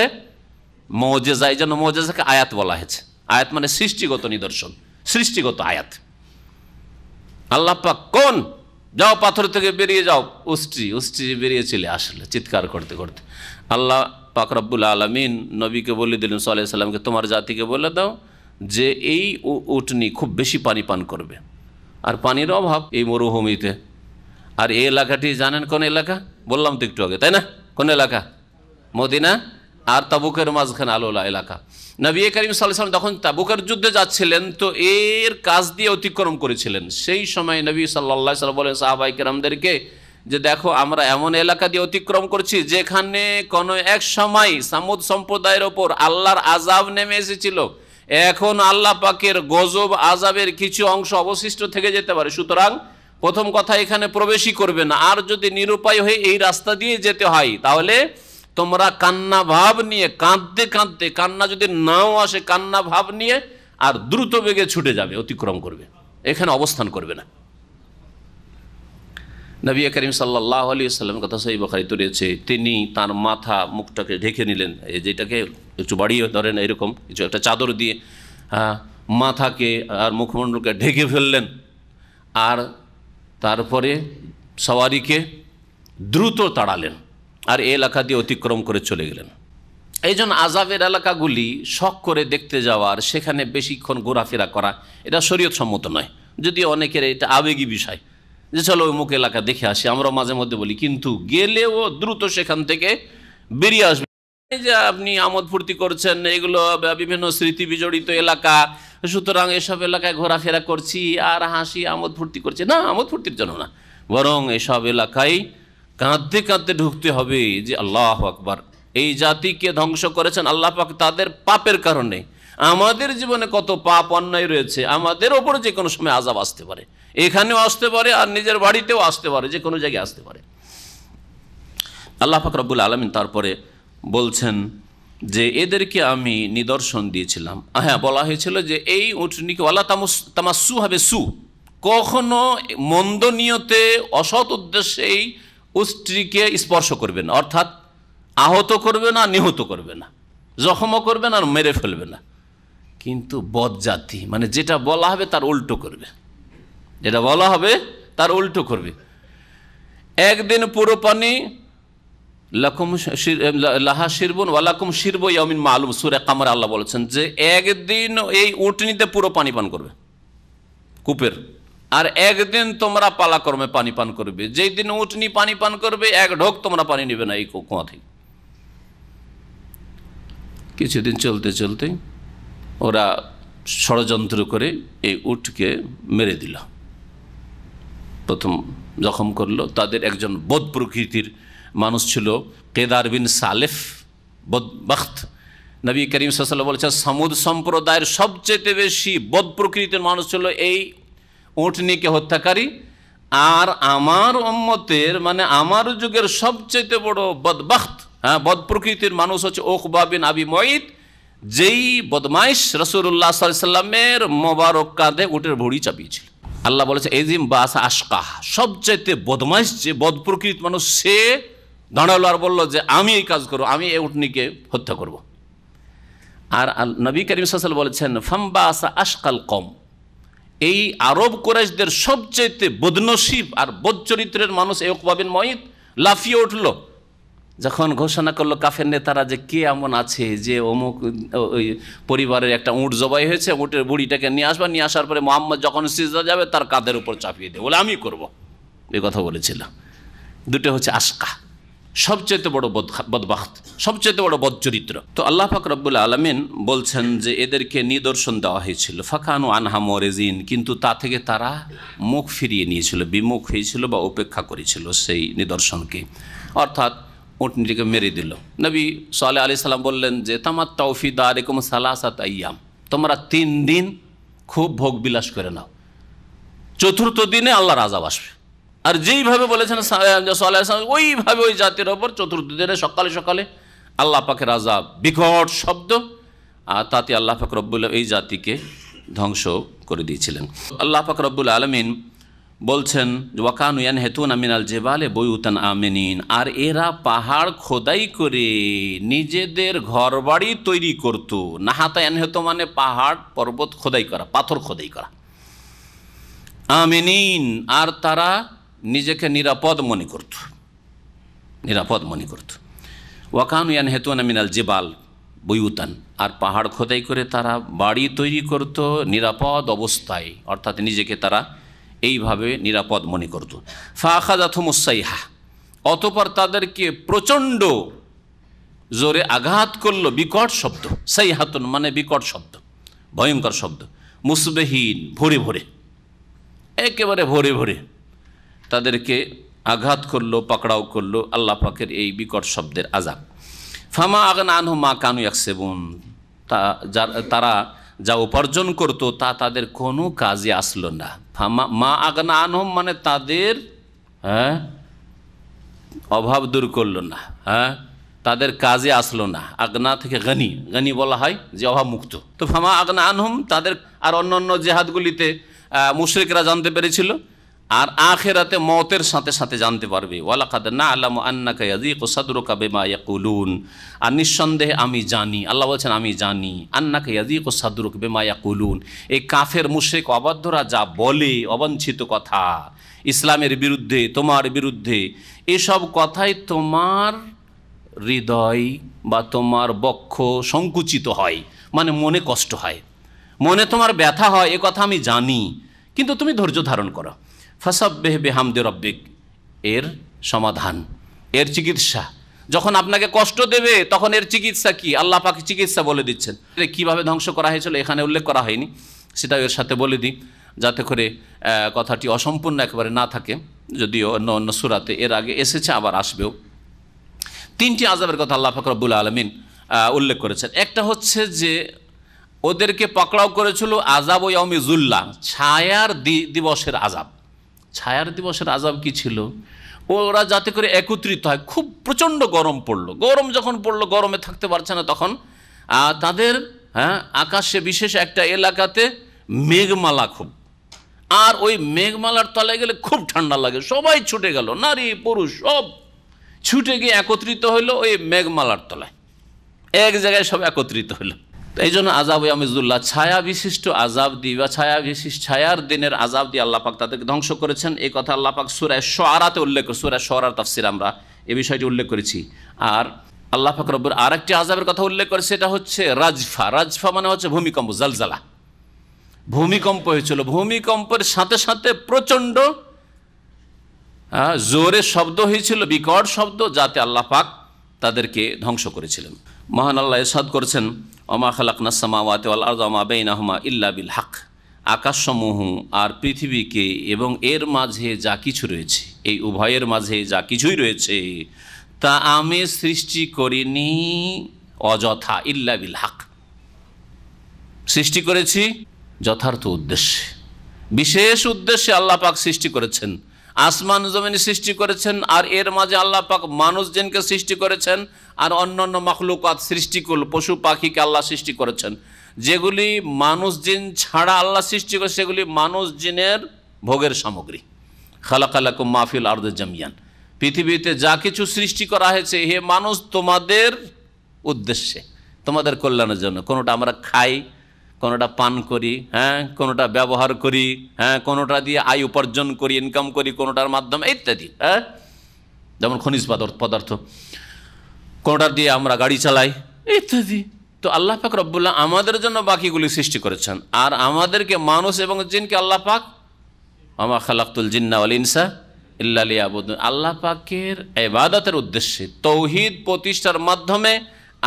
মৌজেজা এই জন্য মৌজেজাকে আয়াত বলা হয়েছে আয়াত মানে সৃষ্টিগত নিদর্শন সৃষ্টিগত আয়াত আল্লাহ পাক কোন যাও পাথর থেকে বেরিয়ে যাও উষ্টি উষ্টি বেরিয়ে চলে আসলে চিৎকার করতে করতে আল্লাহ পাকরাবুল আলমিন নবীকে বলে দিলেন সাল্লাহ সাল্লামকে তোমার জাতিকে বলে দাও যে এই উটনি খুব বেশি পানি পান করবে আর পানির অভাব এই মরুভূমিতে আর এই এলাকাটি জানেন কোন এলাকা বললাম তো একটু আগে তাই না কোন এলাকা মদিনা আর তাবুকের মাঝখানে আলোলা এলাকা নবী করিম সাল্লাম যখন তাবুকের যুদ্ধে যাচ্ছিলেন তো এর কাজ দিয়ে অতিক্রম করেছিলেন সেই সময় নবী সাল্লা সাল্লাম বলেন সাহাবাইকেরামদেরকে কেরামদেরকে যে দেখো আমরা এমন এলাকা দিয়ে অতিক্রম করছি যেখানে কোনো এক সময় সামুদ সম্প্রদায়ের ওপর আল্লাহর আজাব নেমে এসেছিল এখন আল্লাহ পাকের গজব আজাবের কিছু অংশ অবশিষ্ট থেকে যেতে পারে সুতরাং প্রথম কথা এখানে প্রবেশই করবে না আর যদি নিরুপায় হয়ে এই রাস্তা দিয়ে যেতে হয় তাহলে তোমরা কান্না ভাব নিয়ে কাঁদতে কাঁদতে কান্না যদি নাও আসে কান্না ভাব নিয়ে আর দ্রুত বেগে ছুটে যাবে অতিক্রম করবে এখানে অবস্থান করবে না নবী করিম সাল্লাহ আলী সাল্লাম কথা সেই বখারি রয়েছে তিনি তার মাথা মুখটাকে ঢেকে নিলেন এই যেটাকে একটু বাড়িয়ে ধরেন এরকম কিছু একটা চাদর দিয়ে হ্যাঁ, মাথাকে আর মুখমণ্ডলকে ঢেকে ফেললেন আর তারপরে সওয়ারিকে দ্রুত তাড়ালেন আর এলাকা দিয়ে অতিক্রম করে চলে গেলেন এই জন্য আজাবের এলাকাগুলি শখ করে দেখতে যাওয়ার সেখানে বেশিক্ষণ ঘোরাফেরা করা এটা শরীয়ত সম্মত নয় যদিও অনেকের এটা আবেগী বিষয় যে চলো ওই মুখ এলাকা দেখে আসি আমরা মাঝে মধ্যে বলি কিন্তু গেলেও দ্রুত সেখান থেকে বেরিয়ে আসবে যে আপনি আমোদ ফুর্তি করছেন এগুলো বিভিন্ন স্মৃতি বিজড়িত এলাকা সুতরাং এসব এলাকায় ঘোরাফেরা করছি আর হাসি আমোদ ফুর্তি করছি না আমোদ ফুর্তির জন্য না বরং এসব এলাকায় কাঁদতে কাঁদতে ঢুকতে হবে যে আল্লাহ আকবার এই জাতিকে ধ্বংস করেছেন আল্লাহ পাক তাদের পাপের কারণে আমাদের জীবনে কত পাপ অন্যায় রয়েছে আমাদের ওপর যে কোনো সময় আজাব আসতে পারে এখানেও আসতে পারে আর নিজের বাড়িতেও আসতে পারে যে কোনো জায়গায় আসতে পারে আল্লাহ পাক রব্বুল আলমিন তারপরে বলছেন যে এদেরকে আমি নিদর্শন দিয়েছিলাম হ্যাঁ বলা হয়েছিল যে এই উঠনিকে ওয়ালা তামস তামাসু হবে সু কখনো মন্দনীয়তে অসৎ উদ্দেশ্যে এই স্পর্শ করবে না অর্থাৎ আহত করবে না নিহত করবে না জখমও করবে না আর মেরে ফেলবে না কিন্তু বদজাতি মানে যেটা বলা হবে তার উল্টো করবে যেটা বলা হবে তার উল্টো করবে একদিন পুরো পানি লাকুম লাহা শিরবন ওয়ালাকুম শিরব ইয়ামিন মালুম সুরে কামার আল্লাহ বলেছেন যে একদিন এই উটনিতে পুরো পানি পান করবে কূপের আর একদিন তোমরা পালাকর্মে পানি পান করবে যেই দিন উটনি পানি পান করবে এক ঢোক তোমরা পানি নেবে না এই কুয়া থেকে কিছুদিন চলতে চলতে ওরা ষড়যন্ত্র করে এই উটকে মেরে দিলাম প্রথম জখম করলো তাদের একজন বদ প্রকৃতির মানুষ ছিল কেদার বিন সালেফ বদবাখত নবী করিম সাল বলেছেন সামুদ সম্প্রদায়ের সবচেয়ে বেশি বদ প্রকৃতির মানুষ ছিল এই উঠনিকে হত্যাকারী আর আমার অম্মতের মানে আমার যুগের সবচেয়ে বড় বদবাখত হ্যাঁ বদ প্রকৃতির মানুষ হচ্ছে ওকবা বিন আবি মঈদ যেই বদমাইশ রসুল্লাহ সাল্লামের মোবারক কাঁধে উটের ভড়ি চাপিয়েছিল আল্লাহ বলেছে এজিম বাস আশকাহ সবচাইতে বদমাইশ যে প্রকৃত মানুষ সে দাঁড়ালো আর বললো যে আমি এই কাজ করবো আমি এই উটনিকে হত্যা করব। আর নবী করিম সাল বলেছেন ফাম্বা আসা আশকাল কম এই আরব কোরাইশদের সবচাইতে বদনসিব আর বদচরিত্রের মানুষ এই ওকবাবিন ময়িত লাফিয়ে উঠলো যখন ঘোষণা করলো কাফের নেতারা যে কে এমন আছে যে অমুক ওই পরিবারের একটা উঁট জবাই হয়েছে উঁটের বুড়িটাকে নিয়ে আসবা নিয়ে আসার পরে মোহাম্মদ যখন সিজা যাবে তার কাদের উপর চাপিয়ে দেবে বলে আমি করব এই কথা বলেছিল দুটো হচ্ছে আশকা সবচেয়ে বড় বদবাখত সবচেয়ে বড় বদচরিত্র তো আল্লাহ পাক রব্বুল আলমিন বলছেন যে এদেরকে নিদর্শন দেওয়া হয়েছিল ফাঁকানু আনহা মরেজিন কিন্তু তা থেকে তারা মুখ ফিরিয়ে নিয়েছিল বিমুখ হয়েছিল বা উপেক্ষা করেছিল সেই নিদর্শনকে অর্থাৎ নিজেকে মেরে দিল নবী সালে আলি সাল্লাম বললেন যে তামার তৌফি দারেকুম সালাসাত আইয়াম তোমরা তিন দিন খুব ভোগ বিলাস করে নাও চতুর্থ দিনে আল্লাহর আজাব আসবে আর যেইভাবে বলেছেন সাল্লাম ওইভাবে ওই জাতির ওপর চতুর্থ দিনে সকালে সকালে আল্লাহ পাখের আজাব বিকট শব্দ আর তাতে আল্লাহ পাক এই জাতিকে ধ্বংস করে দিয়েছিলেন আল্লাহ পাক আলমিন বলছেন ওয়াকানুয়ান হেতুন আমিনাল জেবালে বইউতান আমিনিন আর এরা পাহাড় খোদাই করে নিজেদের ঘর বাড়ি তৈরি করত নাহাতায়ান হেতু মানে পাহাড় পর্বত খোদাই করা পাথর খোদাই করা আমিনিন আর তারা নিজেকে নিরাপদ মনে করত নিরাপদ মনে করত ওয়াকানুয়ান হেতুন আমিনাল জেবাল বইউতান আর পাহাড় খোদাই করে তারা বাড়ি তৈরি করত নিরাপদ অবস্থায় অর্থাৎ নিজেকে তারা এইভাবে নিরাপদ মনে করত মুসাইহা অতপর তাদেরকে প্রচণ্ড জোরে আঘাত করল বিকট শব্দ সাইহাতুন মানে বিকট শব্দ ভয়ঙ্কর শব্দ মুসবেহীন ভোরে ভোরে একেবারে ভোরে ভোরে তাদেরকে আঘাত করল পাকড়াও করল আল্লাহ পাকের এই বিকট শব্দের আজাব ফামা আগন আনহু মা কানু একসেবুন তা যারা তারা যা উপার্জন করত তা তাদের কোনো কাজে আসলো না মা আগনা আনহম মানে তাদের হ্যাঁ অভাব দূর করলো না হ্যাঁ তাদের কাজে আসলো না আগনা থেকে গানি গানি বলা হয় যে অভাব মুক্ত তো ফামা আগনা আনহম তাদের আর অন্য অন্য জেহাদগুলিতে মুশ্রিকরা জানতে পেরেছিল আর আখেরাতে মতের সাথে সাথে জানতে পারবে ওয়ালাকাদ না আল্লাহ আন্নাকা ইয়াজিক সাদরুকা বেমা ইয়াকুলুন আর নিঃসন্দেহে আমি জানি আল্লাহ বলছেন আমি জানি আন্নাকে ইয়াজিক ও সাদরুক বেমা ইয়াকুলুন এই কাফের মুশেক অবাধ্যরা যা বলে অবাঞ্ছিত কথা ইসলামের বিরুদ্ধে তোমার বিরুদ্ধে এসব কথাই তোমার হৃদয় বা তোমার বক্ষ সংকুচিত হয় মানে মনে কষ্ট হয় মনে তোমার ব্যথা হয় এ কথা আমি জানি কিন্তু তুমি ধৈর্য ধারণ করো ফসাব্বেহ বেহামদে রব্বিক এর সমাধান এর চিকিৎসা যখন আপনাকে কষ্ট দেবে তখন এর চিকিৎসা কি আল্লাহ পাকে চিকিৎসা বলে দিচ্ছেন কিভাবে ধ্বংস করা হয়েছিল এখানে উল্লেখ করা হয়নি সেটা এর সাথে বলে দিই যাতে করে কথাটি অসম্পূর্ণ একেবারে না থাকে যদিও অন্য অন্য সুরাতে এর আগে এসেছে আবার আসবেও তিনটি আজাবের কথা আল্লাহ ফাকরাবুল আলমিন উল্লেখ করেছেন একটা হচ্ছে যে ওদেরকে পকড়াও করেছিল আজাব ওয়ামি ছায়ার দিবসের আজাব ছায়ার দিবসের আজাব কি ছিল ওরা যাতে করে একত্রিত হয় খুব প্রচণ্ড গরম পড়লো গরম যখন পড়লো গরমে থাকতে পারছে না তখন তাদের হ্যাঁ আকাশে বিশেষ একটা এলাকাতে মেঘমালা খুব আর ওই মেঘমালার তলায় গেলে খুব ঠান্ডা লাগে সবাই ছুটে গেল নারী পুরুষ সব ছুটে গিয়ে একত্রিত হইলো ওই মেঘমালার তলায় এক জায়গায় সব একত্রিত হলো এই জন্য আজাব ইয়ামিজুল্লাহ ছায়া বিশিষ্ট আজাব দিয়ে বা ছায়া বিশিষ্ট ছায়ার দিনের আজাব দিয়ে আল্লাপাক তাদেরকে ধ্বংস করেছেন এই কথা আল্লাপাক সুরায় সরাতে উল্লেখ করে সুরায় সরার তাফসির আমরা এ বিষয়টি উল্লেখ করেছি আর আল্লাহ রব্বর আর একটি আজাবের কথা উল্লেখ করে সেটা হচ্ছে রাজফা রাজফা মানে হচ্ছে ভূমিকম্প জালজালা ভূমিকম্প হয়েছিল ভূমিকম্পের সাথে সাথে প্রচণ্ড জোরে শব্দ হয়েছিল বিকট শব্দ যাতে আল্লাহ পাক তাদেরকে ধ্বংস করেছিলেন মহান আল্লাহ এসাদ করেছেন অমা খালাক নাসামাওয়াত আল্লাহমা বেইনাহমা ইল্লা বিল হাক আকাশসমূহ আর পৃথিবীকে এবং এর মাঝে যা কিছু রয়েছে এই উভয়ের মাঝে যা কিছুই রয়েছে তা আমি সৃষ্টি করিনি অযথা ইল্লা বিল হাক সৃষ্টি করেছি যথার্থ উদ্দেশ্যে বিশেষ উদ্দেশ্যে আল্লাহ পাক সৃষ্টি করেছেন আসমান জমিন সৃষ্টি করেছেন আর এর মাঝে আল্লাহ পাক মানুষ জেনকে সৃষ্টি করেছেন আর অন্য মখলুকাত সৃষ্টি করল পশু পাখিকে আল্লাহ সৃষ্টি করেছেন যেগুলি মানুষ জিন ছাড়া আল্লাহ সৃষ্টি করে সেগুলি মানুষ জিনের ভোগের সামগ্রী খালা খালাকু মাহফিল আর্দ জামিয়ান পৃথিবীতে যা কিছু সৃষ্টি করা হয়েছে হে মানুষ তোমাদের উদ্দেশ্যে তোমাদের কল্যাণের জন্য কোনোটা আমরা খাই কোনোটা পান করি হ্যাঁ কোনোটা ব্যবহার করি হ্যাঁ কোনোটা দিয়ে আয় উপার্জন করি ইনকাম করি কোনোটার মাধ্যমে ইত্যাদি হ্যাঁ যেমন খনিজ পদার্থ কোনোটা দিয়ে আমরা গাড়ি চালাই ইত্যাদি তো আল্লাহ পাক রব্বুল্লাহ আমাদের জন্য বাকিগুলি সৃষ্টি করেছেন আর আমাদেরকে মানুষ এবং জিনকে আল্লাহ পাক আমা খালাক্তুল জিন্না আল ইনসা ইল্লা আবুদ আল্লাহ পাকের এবাদতের উদ্দেশ্যে তৌহিদ প্রতিষ্ঠার মাধ্যমে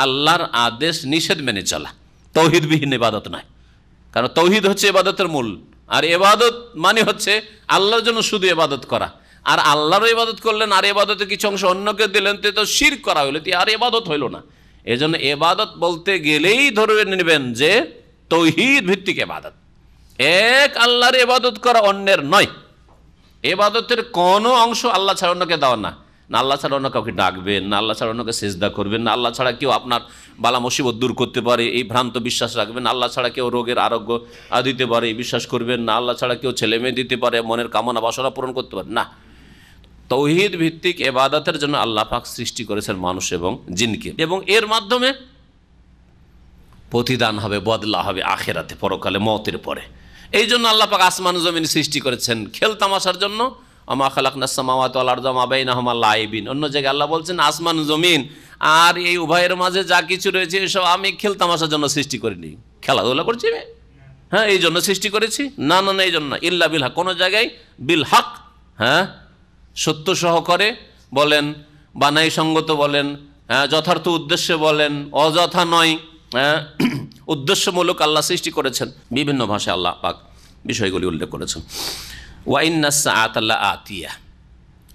আল্লাহর আদেশ নিষেধ মেনে চলা তৌহিদবিহীন এবাদত নয় কারণ তৌহিদ হচ্ছে এবাদতের মূল আর এবাদত মানে হচ্ছে আল্লাহর জন্য শুধু এবাদত করা আর আল্লাহরও এবাদত করলেন আর এবাদতে কিছু অংশ অন্যকে দিলেন তে তো শির করা হইলো আর এবাদত হইল না এজন্য এবাদত বলতে গেলেই ধরে নেবেন যে তৌহিদ ভিত্তিক এবাদত এক আল্লাহর এবাদত করা অন্যের নয় এবাদতের কোনো অংশ আল্লাহ ছাড়া অন্যকে দেওয়া না না আল্লাহ ছাড়া অন্য কাউকে ডাকবেন না আল্লাহ ছাড়া অন্যকে সেজদা করবেন না আল্লাহ ছাড়া কেউ আপনার বালা মুসিবত দূর করতে পারে এই ভ্রান্ত বিশ্বাস রাখবেন আল্লাহ ছাড়া কেউ রোগের আরোগ্য দিতে পারে এই বিশ্বাস করবেন না আল্লাহ ছাড়া কেউ ছেলে মেয়ে দিতে পারে মনের কামনা বাসনা পূরণ করতে পারে না তৌহিদ ভিত্তিক এবাদাতের জন্য আল্লাহ পাক সৃষ্টি করেছেন মানুষ এবং জিনকে এবং এর মাধ্যমে প্রতিদান হবে বদলা হবে আখেরাতে পরকালে মতের পরে এই জন্য আল্লাপাক আসমান জমিন সৃষ্টি করেছেন খেল তামাশার জন্য আমা খালাকনা সামাওয়াত আলার্দম আবাইন আহমা লাইবিন অন্য জায়গায় আল্লাহ বলছেন আসমান জমিন আর এই উভয়ের মাঝে যা কিছু রয়েছে এসব আমি খেলতামাশার জন্য সৃষ্টি করিনি খেলাধুলা করছি আমি হ্যাঁ এই জন্য সৃষ্টি করেছি না না না এই জন্য ইল্লা বিল হক কোনো জায়গায় বিল হক হ্যাঁ সত্য সহকারে বলেন বানাই সঙ্গত বলেন হ্যাঁ যথার্থ উদ্দেশ্যে বলেন অযথা নয় হ্যাঁ উদ্দেশ্যমূলক আল্লাহ সৃষ্টি করেছেন বিভিন্ন ভাষায় আল্লাহ পাক বিষয়গুলি উল্লেখ করেছেন ওয়াইন্নাসা আতাল্লা আতিয়া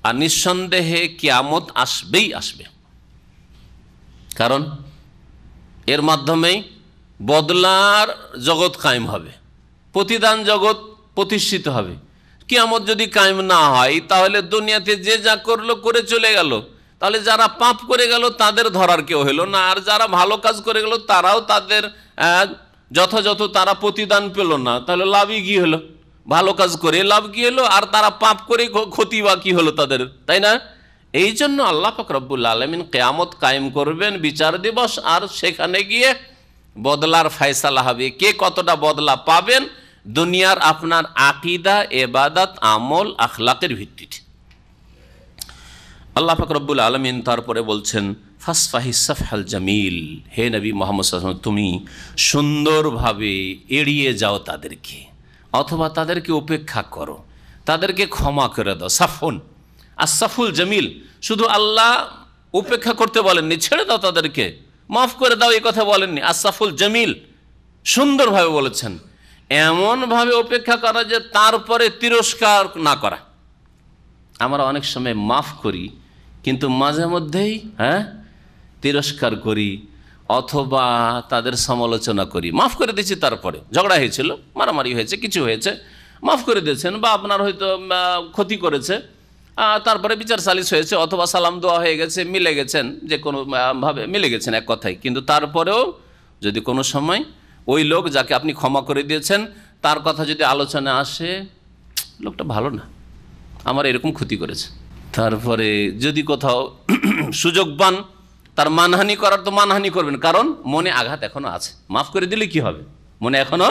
আর নিঃসন্দেহে কিয়ামত আসবেই আসবে কারণ এর মাধ্যমেই বদলার জগৎ কায়েম হবে প্রতিদান জগৎ প্রতিষ্ঠিত হবে কিয়ামত যদি কায়েম না হয় তাহলে দুনিয়াতে যে যা করলো করে চলে গেল তাহলে যারা পাপ করে গেল তাদের ধরার কেউ হলো না আর যারা ভালো কাজ করে গেল তারাও তাদের যথাযথ তারা প্রতিদান পেল না তাহলে লাভই কি হলো ভালো কাজ করে লাভ কি হলো আর তারা পাপ করে ক্ষতি বা কি হলো তাদের তাই না এই জন্য আল্লাহ ফকরবুল আলমিন কেয়ামত কায়েম করবেন বিচার দিবস আর সেখানে গিয়ে বদলার ফয়সালা হবে কে কতটা বদলা পাবেন দুনিয়ার আপনার আকিদা এবাদাত আমল আখলাকের ভিত্তিতে আল্লাহ ফকরবুল আলমিন তারপরে বলছেন ফাসফাহিসাফাল জামিল হে নবী মোহাম্মদ তুমি সুন্দরভাবে এড়িয়ে যাও তাদেরকে অথবা তাদেরকে উপেক্ষা করো তাদেরকে ক্ষমা করে দাও সাফুন সাফুল জমিল শুধু আল্লাহ উপেক্ষা করতে বলেননি ছেড়ে দাও তাদেরকে মাফ করে দাও এই কথা বলেননি সাফুল জমিল সুন্দরভাবে বলেছেন এমনভাবে উপেক্ষা করা যে তারপরে তিরস্কার না করা আমরা অনেক সময় মাফ করি কিন্তু মাঝে মধ্যেই হ্যাঁ তিরস্কার করি অথবা তাদের সমালোচনা করি মাফ করে দিয়েছি তারপরে ঝগড়া হয়েছিল মারামারি হয়েছে কিছু হয়েছে মাফ করে দিয়েছেন বা আপনার হয়তো ক্ষতি করেছে তারপরে বিচার সালিশ হয়েছে অথবা সালাম দেওয়া হয়ে গেছে মিলে গেছেন যে কোনোভাবে মিলে গেছেন এক কথায় কিন্তু তারপরেও যদি কোনো সময় ওই লোক যাকে আপনি ক্ষমা করে দিয়েছেন তার কথা যদি আলোচনা আসে লোকটা ভালো না আমার এরকম ক্ষতি করেছে তারপরে যদি কোথাও সুযোগ পান তার মানহানি করার তো মানহানি করবেন কারণ মনে আঘাত এখনো আছে মাফ করে দিলে কি হবে মনে এখনো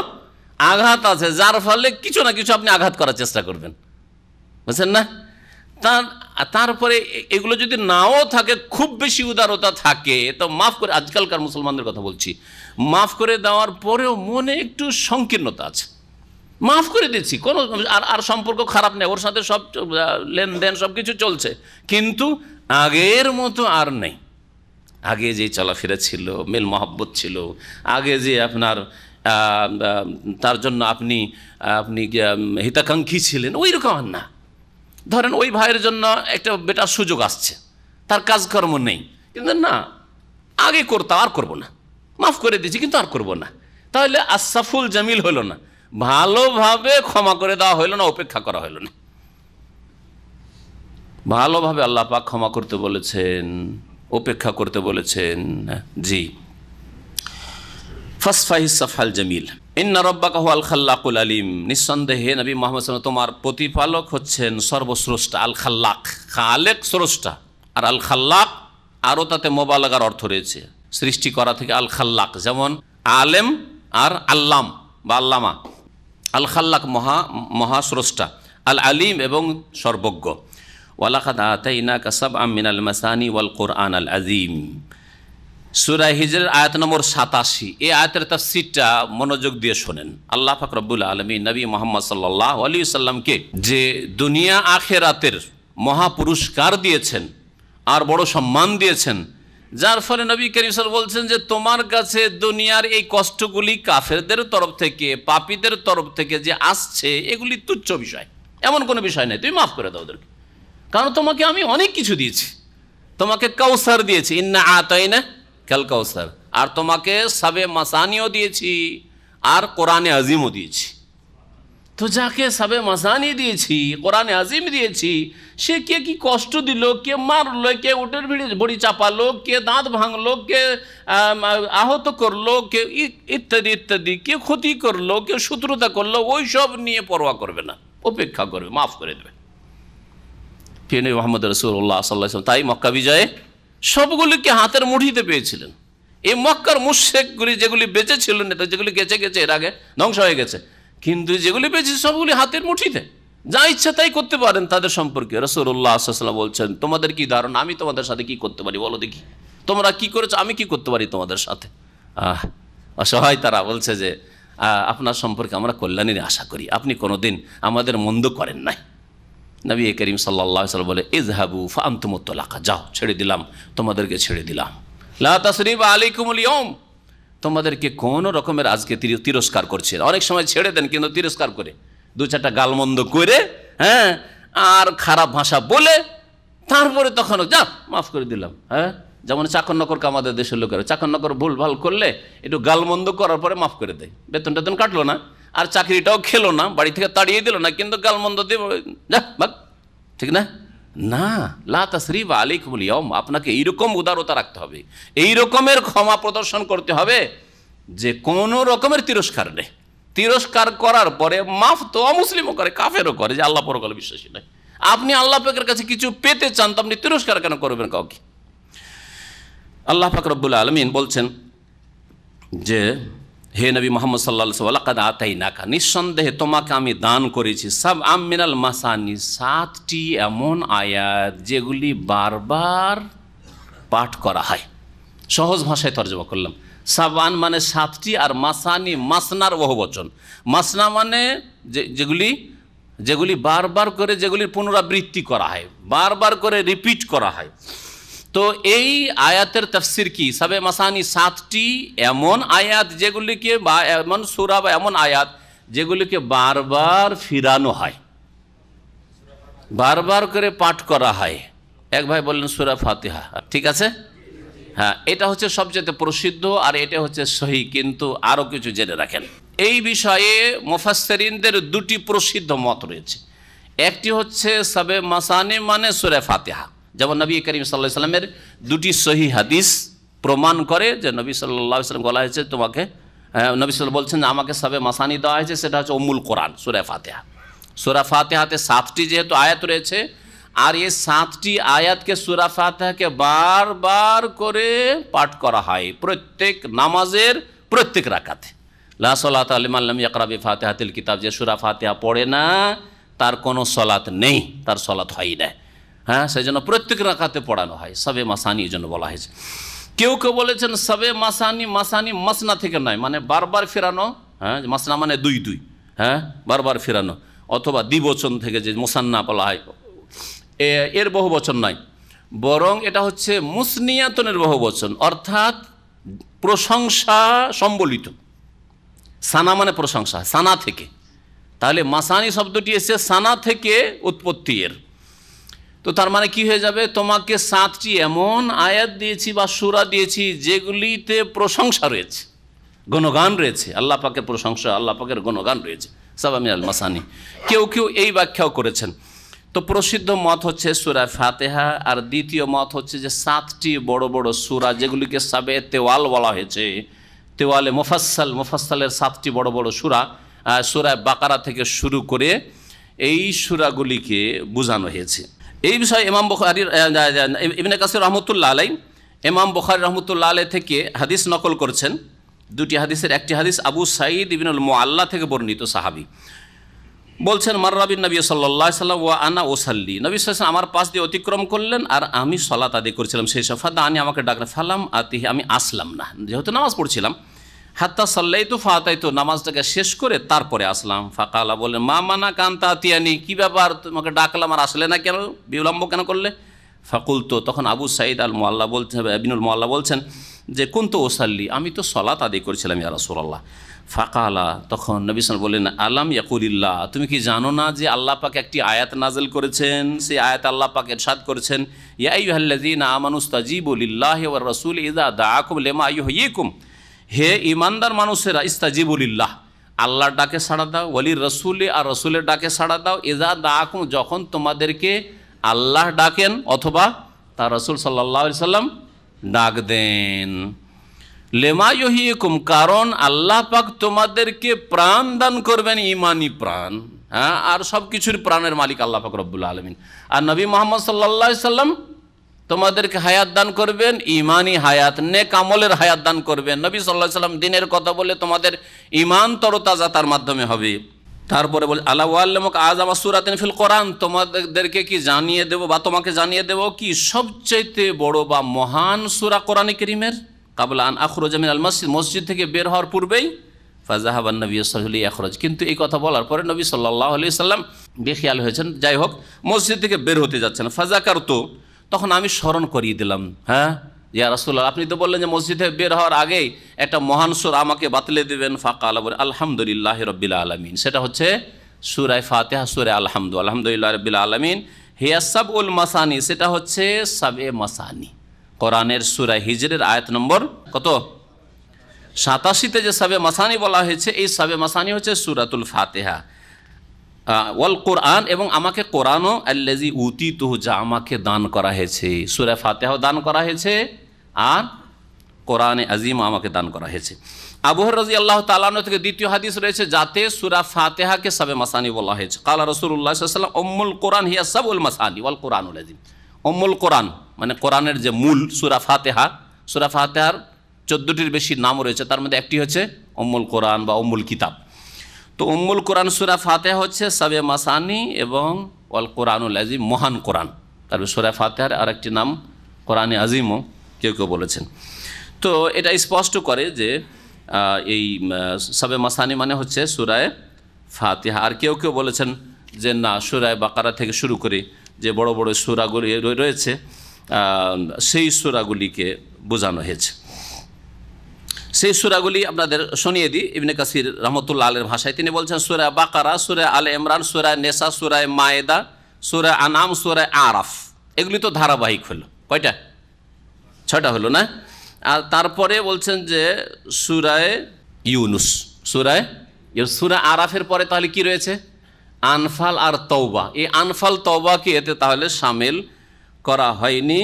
আঘাত আছে যার ফলে কিছু না কিছু আপনি আঘাত করার চেষ্টা করবেন বুঝছেন না তার তারপরে এগুলো যদি নাও থাকে খুব বেশি উদারতা থাকে তো মাফ করে আজকালকার মুসলমানদের কথা বলছি মাফ করে দেওয়ার পরেও মনে একটু সংকীর্ণতা আছে মাফ করে দিচ্ছি কোনো আর আর সম্পর্ক খারাপ নেই ওর সাথে সব লেনদেন সব কিছু চলছে কিন্তু আগের মতো আর নেই আগে যে চলাফেরা ছিল মেল মহাব্বত ছিল আগে যে আপনার তার জন্য আপনি আপনি হিতাকাঙ্ক্ষী ছিলেন ওই রকম না ধরেন ওই ভাইয়ের জন্য একটা বেটার সুযোগ আসছে তার কাজকর্ম নেই কিন্তু না আগে করতাম আর করব না মাফ করে দিয়েছি কিন্তু আর করব না তাহলে আসাফুল জামিল হলো না ভালোভাবে ক্ষমা করে দেওয়া হলো না অপেক্ষা করা হলো না ভালোভাবে আল্লাহ পাক ক্ষমা করতে বলেছেন উপেক্ষা করতে বলেছেন জি ফাসফাহি সাফাল জামিল ইন্না রব্বাকা আল খাল্লাকুল আলিম নিঃসন্দেহে নবী মোহাম্মদ তোমার প্রতিপালক হচ্ছেন সর্বস্রষ্টা আল খাল্লাক খালেক স্রষ্টা আর আল খাল্লাক আরও তাতে মোবালাগার অর্থ রয়েছে সৃষ্টি করা থেকে আল খাল্লাক যেমন আলেম আর আল্লাম বা আল্লামা আল খাল্লাক মহা মহাস্রষ্টা আল আলিম এবং সর্বজ্ঞ ওয়ালাকাদ আতাইনা কাসাব আমিন আল মাসানি ওয়াল কোরআন আল আজিম সুরা হিজরের আয়াত নম্বর সাতাশি এই আয়াতের সিটটা মনোযোগ দিয়ে শোনেন আল্লাহ ফাকরবুল আলমী নবী মোহাম্মদ সাল্লাহ আলী সাল্লামকে যে দুনিয়া আখেরাতের মহাপুরস্কার দিয়েছেন আর বড় সম্মান দিয়েছেন যার ফলে নবী করিম বলছেন যে তোমার কাছে দুনিয়ার এই কষ্টগুলি কাফেরদের তরফ থেকে পাপীদের তরফ থেকে যে আসছে এগুলি তুচ্ছ বিষয় এমন কোনো বিষয় নেই তুমি মাফ করে দাও ওদেরকে কারণ তোমাকে আমি অনেক কিছু দিয়েছি তোমাকে কাউসার দিয়েছি ইন্না আতাই না ক্যাল কাউসার আর তোমাকে সাবে মাসানিও দিয়েছি আর কোরআনে আজিমও দিয়েছি তো যাকে সাবে মাসানি দিয়েছি কোরআনে আজিম দিয়েছি সে কে কি কষ্ট দিল কে মারলো কে উটের ভিড়ে বড়ি চাপালো কে দাঁত ভাঙলো কে আহত করলো কে ইত্যাদি ইত্যাদি কে ক্ষতি করলো কে শত্রুতা করলো ওই সব নিয়ে পরোয়া করবে না উপেক্ষা করবে মাফ করে দেবে ফিরে মোহাম্মদ রসুল্লাহ সাল্লাহ তাই মক্কা বিজয়ে সবগুলিকে হাতের মুঠিতে পেয়েছিলেন এই মক্কার মুশেকগুলি যেগুলি বেঁচে ছিল নেতা যেগুলি গেছে গেছে এর আগে ধ্বংস হয়ে গেছে কিন্তু যেগুলি পেয়েছে সবগুলি হাতের মুঠিতে যা ইচ্ছা তাই করতে পারেন তাদের সম্পর্কে রসুল্লাহ আসাল্লাম বলছেন তোমাদের কি ধারণা আমি তোমাদের সাথে কি করতে পারি বলো দেখি তোমরা কি করেছো আমি কি করতে পারি তোমাদের সাথে আহ অসহায় তারা বলছে যে আপনার সম্পর্কে আমরা কল্যাণের আশা করি আপনি কোনোদিন আমাদের মন্দ করেন নাই নবী করিম সাল্লাহ সাল্লাম বলে ইজহাবু ফান্তুমতলাকা যাও ছেড়ে দিলাম তোমাদেরকে ছেড়ে দিলাম লা তসরিফ কুমুল ইয়ম তোমাদেরকে কোনো রকমের আজকে তিরস্কার করছে অনেক সময় ছেড়ে দেন কিন্তু তিরস্কার করে দু চারটা গালমন্দ করে হ্যাঁ আর খারাপ ভাষা বলে তারপরে তখন যা মাফ করে দিলাম হ্যাঁ যেমন চাকর নকরকে আমাদের দেশের লোকেরা চাকর নকর ভুলভাল করলে একটু গালমন্দ করার পরে মাফ করে দেয় বেতন টেতন কাটলো না আর চাকরিটাও খেলো না বাড়ি থেকে তাড়িয়ে দিল না কিন্তু গালমন্দ দিয়ে যা ভাগ ঠিক না না লা আলিক আলী কুলিয়ম আপনাকে এইরকম উদারতা রাখতে হবে এই রকমের ক্ষমা প্রদর্শন করতে হবে যে কোনো রকমের তিরস্কার নেই তিরস্কার করার পরে মাফ তো অমুসলিমও করে কাফেরও করে যে আল্লাহ পরকাল বিশ্বাসী নয় আপনি আল্লাহ পাকের কাছে কিছু পেতে চান তো আপনি তিরস্কার কেন করবেন কাউকে আল্লাহ পাক আলমিন বলছেন যে হে নবী মোহাম্মদ সাল্লা সাল্লাকাদ আতাই নাকা নিঃসন্দেহে তোমাকে আমি দান করেছি সাব আমিনাল মাসানি সাতটি এমন আয়াত যেগুলি বারবার পাঠ করা হয় সহজ ভাষায় তর্জমা করলাম সাবান মানে সাতটি আর মাসানি মাসনার বহুবচন মাসনা মানে যেগুলি যেগুলি বারবার করে যেগুলির পুনরাবৃত্তি করা হয় বারবার করে রিপিট করা হয় তো এই আয়াতের তফসির কি সাবে মাসানি সাতটি এমন আয়াত যেগুলিকে বা এমন সুরা বা এমন আয়াত যেগুলিকে বারবার ফিরানো হয় বারবার করে পাঠ করা হয় এক ভাই বললেন সুরা ফাতিহা ঠিক আছে হ্যাঁ এটা হচ্ছে সবচেয়ে প্রসিদ্ধ আর এটা হচ্ছে সহি কিন্তু আরও কিছু জেনে রাখেন এই বিষয়ে মোফাসেরিনদের দুটি প্রসিদ্ধ মত রয়েছে একটি হচ্ছে সাবে মাসানি মানে সুরে ফাতেহা যেমন নবী করিম সাল্লাহ সাল্লামের দুটি সহি হাদিস প্রমাণ করে যে নবী সাল্লাহ সাল্লাম বলা হয়েছে তোমাকে নবী সাল্লাহ বলছেন যে আমাকে সবে মাসানি দেওয়া হয়েছে সেটা হচ্ছে অমুল কোরআন সুরা ফাতেহা সুরা ফাতেহাতে সাতটি যেহেতু আয়াত রয়েছে আর এই সাতটি আয়াতকে সুরা ফাতেহাকে বারবার করে পাঠ করা হয় প্রত্যেক নামাজের প্রত্যেক রাকাতে লাসলাত আলিমাল্লাম ইয়াকরাবি ফাতেহাতিল কিতাব যে সুরা ফাতেহা পড়ে না তার কোনো সলাত নেই তার সলাত হয় না হ্যাঁ সেই জন্য প্রত্যেক রাখাতে পড়ানো হয় সবে মাসানি এই জন্য বলা হয়েছে কেউ কেউ বলেছেন সবে মাসানি মাসানি মাসনা থেকে নয় মানে বারবার ফেরানো হ্যাঁ মাসনা মানে দুই দুই হ্যাঁ বারবার ফেরানো অথবা দ্বিবচন থেকে যে মোসান্না বলা হয় এর বহু বচন নয় বরং এটা হচ্ছে মুসনিয়াতনের বহু বচন অর্থাৎ প্রশংসা সম্বলিত সানা মানে প্রশংসা সানা থেকে তাহলে মাসানি শব্দটি এসে সানা থেকে উৎপত্তি এর তো তার মানে কি হয়ে যাবে তোমাকে সাতটি এমন আয়াত দিয়েছি বা সুরা দিয়েছি যেগুলিতে প্রশংসা রয়েছে গণগান রয়েছে আল্লাহ পাকের প্রশংসা আল্লাহ পাকের গণগান রয়েছে সাবামি আল মাসানি কেউ কেউ এই ব্যাখ্যাও করেছেন তো প্রসিদ্ধ মত হচ্ছে সুরা ফাতেহা আর দ্বিতীয় মত হচ্ছে যে সাতটি বড় বড় সুরা যেগুলিকে সাবে তেওয়াল বলা হয়েছে তেওয়ালে মোফাসাল মোফাসালের সাতটি বড় বড় সুরা সুরায় বাকারা থেকে শুরু করে এই সুরাগুলিকে বোঝানো হয়েছে এই বিষয়ে ইমাম বখারির ইবনে কাসির রহমতুল্লাহ আলাই ইমাম বখারি রহমতুল্লাহ আলাই থেকে হাদিস নকল করছেন দুটি হাদিসের একটি হাদিস আবু সাঈদ ইবিনুল মোয়াল্লা থেকে বর্ণিত সাহাবি বলছেন মার্রাবিন নবী সাল্লাহ সাল্লাম ওয়া আনা ওসাল্লি নবী সাল্লাম আমার পাশ দিয়ে অতিক্রম করলেন আর আমি সলাত আদি করেছিলাম সেই দা আনি আমাকে ডাকলে ফেলাম আতিহি আমি আসলাম না যেহেতু নামাজ পড়ছিলাম হাত্তা সাল্লাই তো ফাতাই তো নামাজটাকে শেষ করে তারপরে আসলাম ফাঁকা আলা বললেন মা মানা কান্তা তিয়ানি কী ব্যাপার তোমাকে ডাকলাম আর আসলে না কেন বিলম্ব কেন করলে ফাকুল তো তখন আবু সাইদ আল মোয়াল্লা বলছেন আবিনুল মোয়াল্লা বলছেন যে কোন তো ওসাল্লি আমি তো সলাত আদি করেছিলাম ইয়া রাসুলাল্লাহ ফাঁকা আলা তখন সাল বললেন আলাম ইয়াকুলিল্লাহ তুমি কি জানো না যে আল্লাহ পাক একটি আয়াত নাজেল করেছেন সেই আয়াত আল্লাহ পাক এরশাদ করেছেন ইয়াই হাল্লাজিন আমানুস্তাজিবুলিল্লাহ ওয়ার রসুল ইদা দা আকুম লেমা আয়ু হইকুম হে ইমানদার মানুষেরা ইস্তাজিবুলিল্লাহ আল্লাহর ডাকে সাড়া দাও ওলি রসুলে আর রসুলের ডাকে সাড়া দাও এজা দাকুম যখন তোমাদেরকে আল্লাহ ডাকেন অথবা তার রসুল সাল্লাহ সাল্লাম ডাক দেন লেমা কুম কারণ আল্লাহ পাক তোমাদেরকে প্রাণ দান করবেন ইমানি প্রাণ হ্যাঁ আর সব কিছুর প্রাণের মালিক আল্লাহ পাক রব্বুল আলমিন আর নবী মোহাম্মদ সাল্লা সাল্লাম তোমাদেরকে হায়াত দান করবেন ইমানই হায়াত নেক আমলের হায়াত দান করবেন নবী সাল্লাহ সাল্লাম দিনের কথা বলে তোমাদের ইমান তরতাজা তার মাধ্যমে হবে তারপরে বলে আল্লাহ আল্লামক আজ আমার সুরাত ফিল কোরআন তোমাদেরকে কি জানিয়ে দেব বা তোমাকে জানিয়ে দেব কি সবচাইতে বড় বা মহান সুরা কোরআন করিমের কাবলা আন আখরোজামিন আল মসজিদ মসজিদ থেকে বের হওয়ার পূর্বেই ফাজাহাবান নবী সাহলি আখরজ কিন্তু এই কথা বলার পরে নবী সাল্লাহ আলি সাল্লাম বেখিয়াল হয়েছেন যাই হোক মসজিদ থেকে বের হতে যাচ্ছেন ফাজাকার তো তখন আমি স্মরণ করিয়ে দিলাম হ্যাঁ ইয়া রাসুল্লাহ আপনি তো বললেন যে মসজিদে বের হওয়ার আগেই একটা মহান সুর আমাকে বাতলে দেবেন ফাঁকা আলা আলহামদুলিল্লাহ রব্বিল আলমিন সেটা হচ্ছে সুরাই ফাতেহা সুরে আলহামদু আলহামদুলিল্লাহ রব্বিল আলমিন হিয়া সাব উল মাসানি সেটা হচ্ছে সাব এ মাসানি কোরআনের সুরাই হিজরের আয়াত নম্বর কত সাতাশিতে যে সাবে মাসানি বলা হয়েছে এই সাবে মাসানি হচ্ছে সুরাতুল ফাতেহা ওয়াল কোরআন এবং আমাকে কোরআনও আল্লাজি উতি তুহ যা আমাকে দান করা হয়েছে সুরা ফাতেহ দান করা হয়েছে আর কোরআনে আজিম আমাকে দান করা হয়েছে আবুহর রাজি আল্লাহ তালান থেকে দ্বিতীয় হাদিস রয়েছে যাতে সুরা ফাতেহাকে সাবে মাসানি বলা হয়েছে কালা রসুল্লাহাম অম্মুল কোরআন হিয়া সাব উল মাসানি ওয়াল উল আজিম অম্মুল কোরআন মানে কোরআনের যে মূল সুরা ফাতেহা সুরা ফাতেহার চোদ্দোটির বেশি নাম রয়েছে তার মধ্যে একটি হচ্ছে অম্মুল কোরআন বা অম্মুল কিতাব তো উম্মুল কোরআন সুরা ফাতে হচ্ছে সাবে মাসানি এবং অল কোরআনুল আজিম মহান কোরআন তারপরে মানে সুরা ফাতেহার আর একটি নাম কোরআনে আজিমও কেউ কেউ বলেছেন তো এটা স্পষ্ট করে যে এই সাবে মাসানি মানে হচ্ছে সুরায় ফাতিহা আর কেউ কেউ বলেছেন যে না সুরায় বাকারা থেকে শুরু করে যে বড় বড় সুরাগুলি রয়েছে সেই সুরাগুলিকে বোঝানো হয়েছে সেই সুরাগুলি আপনাদের শুনিয়ে দিই ইবনে কাসির রহমতুল্লাহ আলের ভাষায় তিনি বলছেন সুরা বাকারা সুরা আল ইমরান সুরায় নেশা সুরায় মায়েদা সুরা আনাম সুরায় আরাফ এগুলি তো ধারাবাহিক হলো কয়টা ছটা হলো না আর তারপরে বলছেন যে সুরায় ইউনুস সুরায় সুরা আরাফের পরে তাহলে কি রয়েছে আনফাল আর তৌবা এই আনফাল তৌবাকে এতে তাহলে সামিল করা হয়নি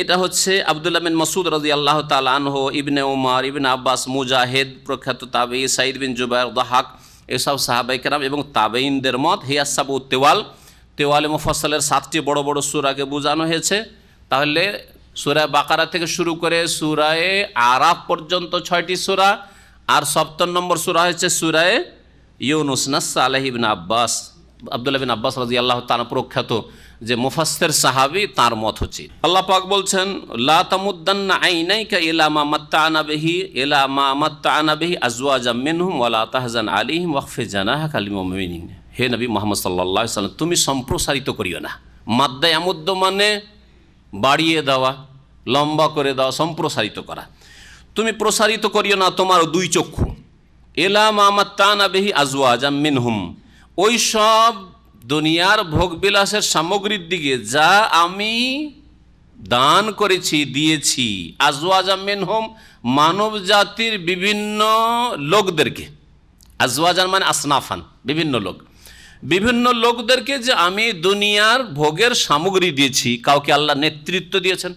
এটা হচ্ছে আবদুল্লাহ বিন মসুদ রাজি আল্লাহ তালহ ইবনে উমার ইবিন আব্বাস মুজাহেদ প্রখ্যাত তাবে সাইদ বিন জুবাই দাহাক এসব সাহাবাইকেরাম এবং তাবেইনদের মত হিয়াসাবু তেওয়াল তেওয়ালে মুফসলের সাতটি বড় বড় সুরাকে বোঝানো হয়েছে তাহলে সুরায় বাকারা থেকে শুরু করে সুরায় আরাফ পর্যন্ত ছয়টি সুরা আর সপ্তম নম্বর সুরা হয়েছে সুরায় ইউনুসনাস আলহিবিন আব্বাস আবদুল্লাহ বিন আব্বাস রাজি আল্লাহ তালা প্রখ্যাত যে মুফাস্তের সাহাবি তার মত হচ্ছে আল্লাহ পাক বলছেন লা তামুদ্দান্না আইনাইকা ইলা মা মাত্তানা বিহি ইলা মা মাত্তানা বিহি আজওয়াজাম মিনহুম ওয়া লা তাহজান আলাইহিম ওয়াকফি জানাহাকা লিল মুমিনিন হে নবী মুহাম্মদ সাল্লাল্লাহু আলাইহি সাল্লাম তুমি সম্প্রসারিত করিও না মাদ্দা আমুদ্দ মানে বাড়িয়ে দেওয়া লম্বা করে দেওয়া সম্প্রসারিত করা তুমি প্রসারিত করিও না তোমার দুই চক্ষু এলা মামাত্তানা বেহি আজওয়াজাম মিনহুম ওই সব দুনিয়ার ভোগবিলাসের সামগ্রীর দিকে যা আমি দান করেছি দিয়েছি আমিন হোম মানব জাতির বিভিন্ন লোকদেরকে আজওয়াজান মানে আসনাফান বিভিন্ন লোক বিভিন্ন লোকদেরকে যে আমি দুনিয়ার ভোগের সামগ্রী দিয়েছি কাউকে আল্লাহ নেতৃত্ব দিয়েছেন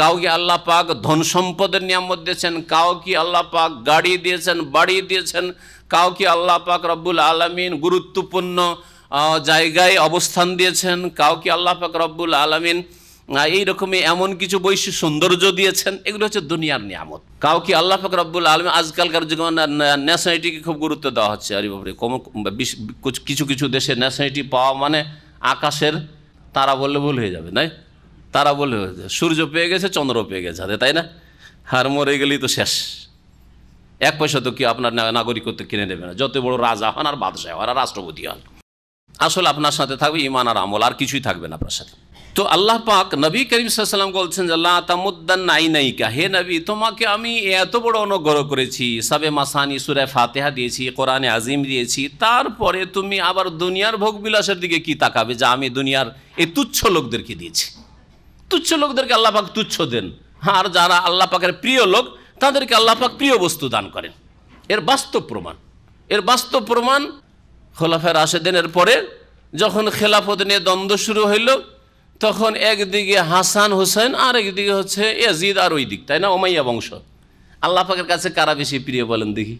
কাউকে আল্লাহ পাক ধন সম্পদের নিয়ামত দিয়েছেন কাউকে আল্লাহ পাক গাড়ি দিয়েছেন বাড়ি দিয়েছেন কাউকে আল্লাহ পাক রব্বুল আলমিন গুরুত্বপূর্ণ জায়গায় অবস্থান দিয়েছেন কাউকে আল্লাহ পাক রব্বুল আলমিন এইরকমই এমন কিছু বৈশ্য সৌন্দর্য দিয়েছেন এগুলো হচ্ছে দুনিয়ার নিয়ামত কাউকে আল্লাহ পাক রব্বুল আলম আজকালকার যুগে ন্যাশনালিটিকে মানে খুব গুরুত্ব দেওয়া হচ্ছে আরে বাবরে কিছু কিছু দেশে ন্যাশনালিটি পাওয়া মানে আকাশের তারা বললে ভুল হয়ে যাবে নাই তারা বললে সূর্য পেয়ে গেছে চন্দ্র পেয়ে গেছে তাই না হার মরে গেলেই তো শেষ এক পয়সা তো কি আপনার নাগরিকত্ব কিনে নেবে না যত বড় রাজা হন আর বাদশাহ হন আর রাষ্ট্রপতি হন আসলে আপনার সাথে থাকবে ইমান আর আমল আর কিছুই থাকবে না আপনার সাথে তো আল্লাহ পাক নবী করিম সাল্লাম বলছেন আল্লাহ তামুদ্দান নাই কা হে নবী তোমাকে আমি এত বড় অনুগ্রহ করেছি সাবে মাসানি সুরে ফাতেহা দিয়েছি কোরআনে আজিম দিয়েছি তারপরে তুমি আবার দুনিয়ার ভোগ বিলাসের দিকে কি তাকাবে যা আমি দুনিয়ার এই তুচ্ছ লোকদেরকে দিয়েছি তুচ্ছ লোকদেরকে আল্লাহ পাক তুচ্ছ দেন আর যারা আল্লাহ পাকের প্রিয় লোক তাদেরকে আল্লাহ পাক প্রিয় বস্তু দান করেন এর বাস্তব প্রমাণ এর বাস্তব প্রমাণ খোলাফের আশেদিনের পরে যখন খেলাফত নিয়ে দ্বন্দ্ব শুরু হইল তখন একদিকে হাসান হোসেন আর একদিকে হচ্ছে এজিদ আর ওই দিক তাই না ওমাইয়া বংশ আল্লাহ পাকের কাছে কারা বেশি প্রিয় বলেন দেখি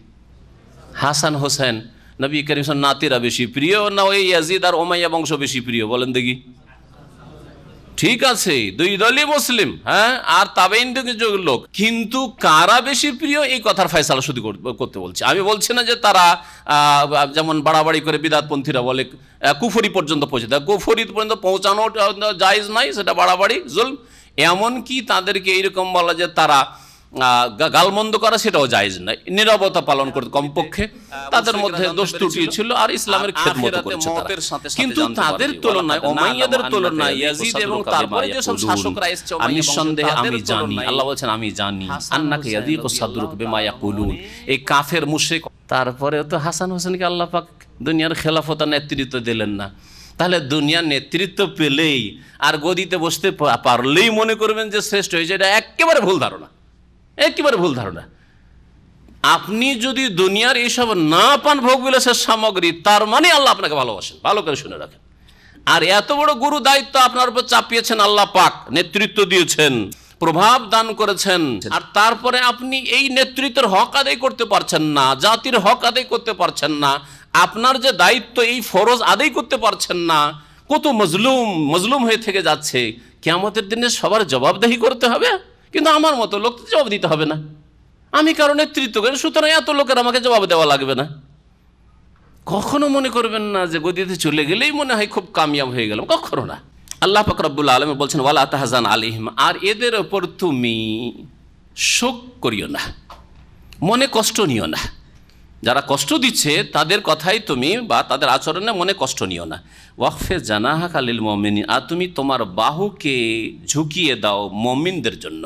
হাসান হোসেন নবী করিম নাতিরা বেশি প্রিয় না ওই ইয়াজিদ আর ওমাইয়া বংশ বেশি প্রিয় বলেন দেখি ঠিক আছে দুই দলই মুসলিম হ্যাঁ আর তবে লোক কিন্তু কারা বেশি প্রিয় এই কথার ফয়সালা শুধু করতে বলছে আমি বলছি না যে তারা যেমন বাড়াবাড়ি করে বিদাতপন্থীরা বলে কুফরি পর্যন্ত পৌঁছে দেয় কুফরি পর্যন্ত পৌঁছানো জায়জ নাই সেটা বাড়াবাড়ি জুল এমনকি তাদেরকে এইরকম বলা যে তারা গালমন্দ করা সেটাও জায়েজ না নিরবতা পালন করতে কমপক্ষে হ্যাঁ, হ্যাঁ, তাদের মধ্যে দোষ ত্রুটি ছিল আর ইসলামের খেদমত করেছে কিন্তু তাদের তুলনায় ওমাইয়াদের তুলনায় ইয়াজিদ এবং তারপরে যে সব শাসকরা এসেছে আমি সন্দেহে আমি জানি আল্লাহ আমি জানি আন্নাকে সাদরুক এই কাফের মুশে তারপরে তো হাসান হোসেনকে আল্লাহ পাক দুনিয়ার খেলাফতা নেতৃত্ব দিলেন না তাহলে দুনিয়ার নেতৃত্ব পেলেই আর গদিতে বসতে পারলেই মনে করবেন যে শ্রেষ্ঠ হয়েছে এটা একেবারে ভুল ধারণা একেবারে ভুল ধারণা আপনি যদি দুনিয়ার এইসব না পান ভোগবিলাসের সামগ্রী তার মানে আল্লাহ আপনাকে ভালোবাসেন ভালো করে শুনে রাখেন আর এত বড় গুরু দায়িত্ব আপনার উপর চাপিয়েছেন আল্লাহ পাক নেতৃত্ব দিয়েছেন প্রভাব দান করেছেন আর তারপরে আপনি এই নেতৃত্বের হক আদায় করতে পারছেন না জাতির হক আদায় করতে পারছেন না আপনার যে দায়িত্ব এই ফরজ আদায় করতে পারছেন না কত মজলুম মজলুম হয়ে থেকে যাচ্ছে কেমতের দিনে সবার জবাবদাহি করতে হবে কিন্তু আমার মতো লোক জবাব দিতে হবে না আমি কারো নেতৃত্ব করি সুতরাং এত লোকের আমাকে জবাব দেওয়া লাগবে না কখনো মনে করবেন না যে গদিতে চলে গেলেই মনে হয় খুব কামিয়াব হয়ে গেলাম কখনো না আল্লাহ ফকরাবুল আলম বলছেন ওয়ালা তাহাজান আলিহিম আর এদের ওপর তুমি শোক করিও না মনে কষ্ট নিও না যারা কষ্ট দিচ্ছে তাদের কথাই তুমি বা তাদের আচরণে মনে কষ্ট নিও না ওয়াকফে জানাহা কালিল মমিন আর তুমি তোমার বাহুকে ঝুঁকিয়ে দাও মমিনদের জন্য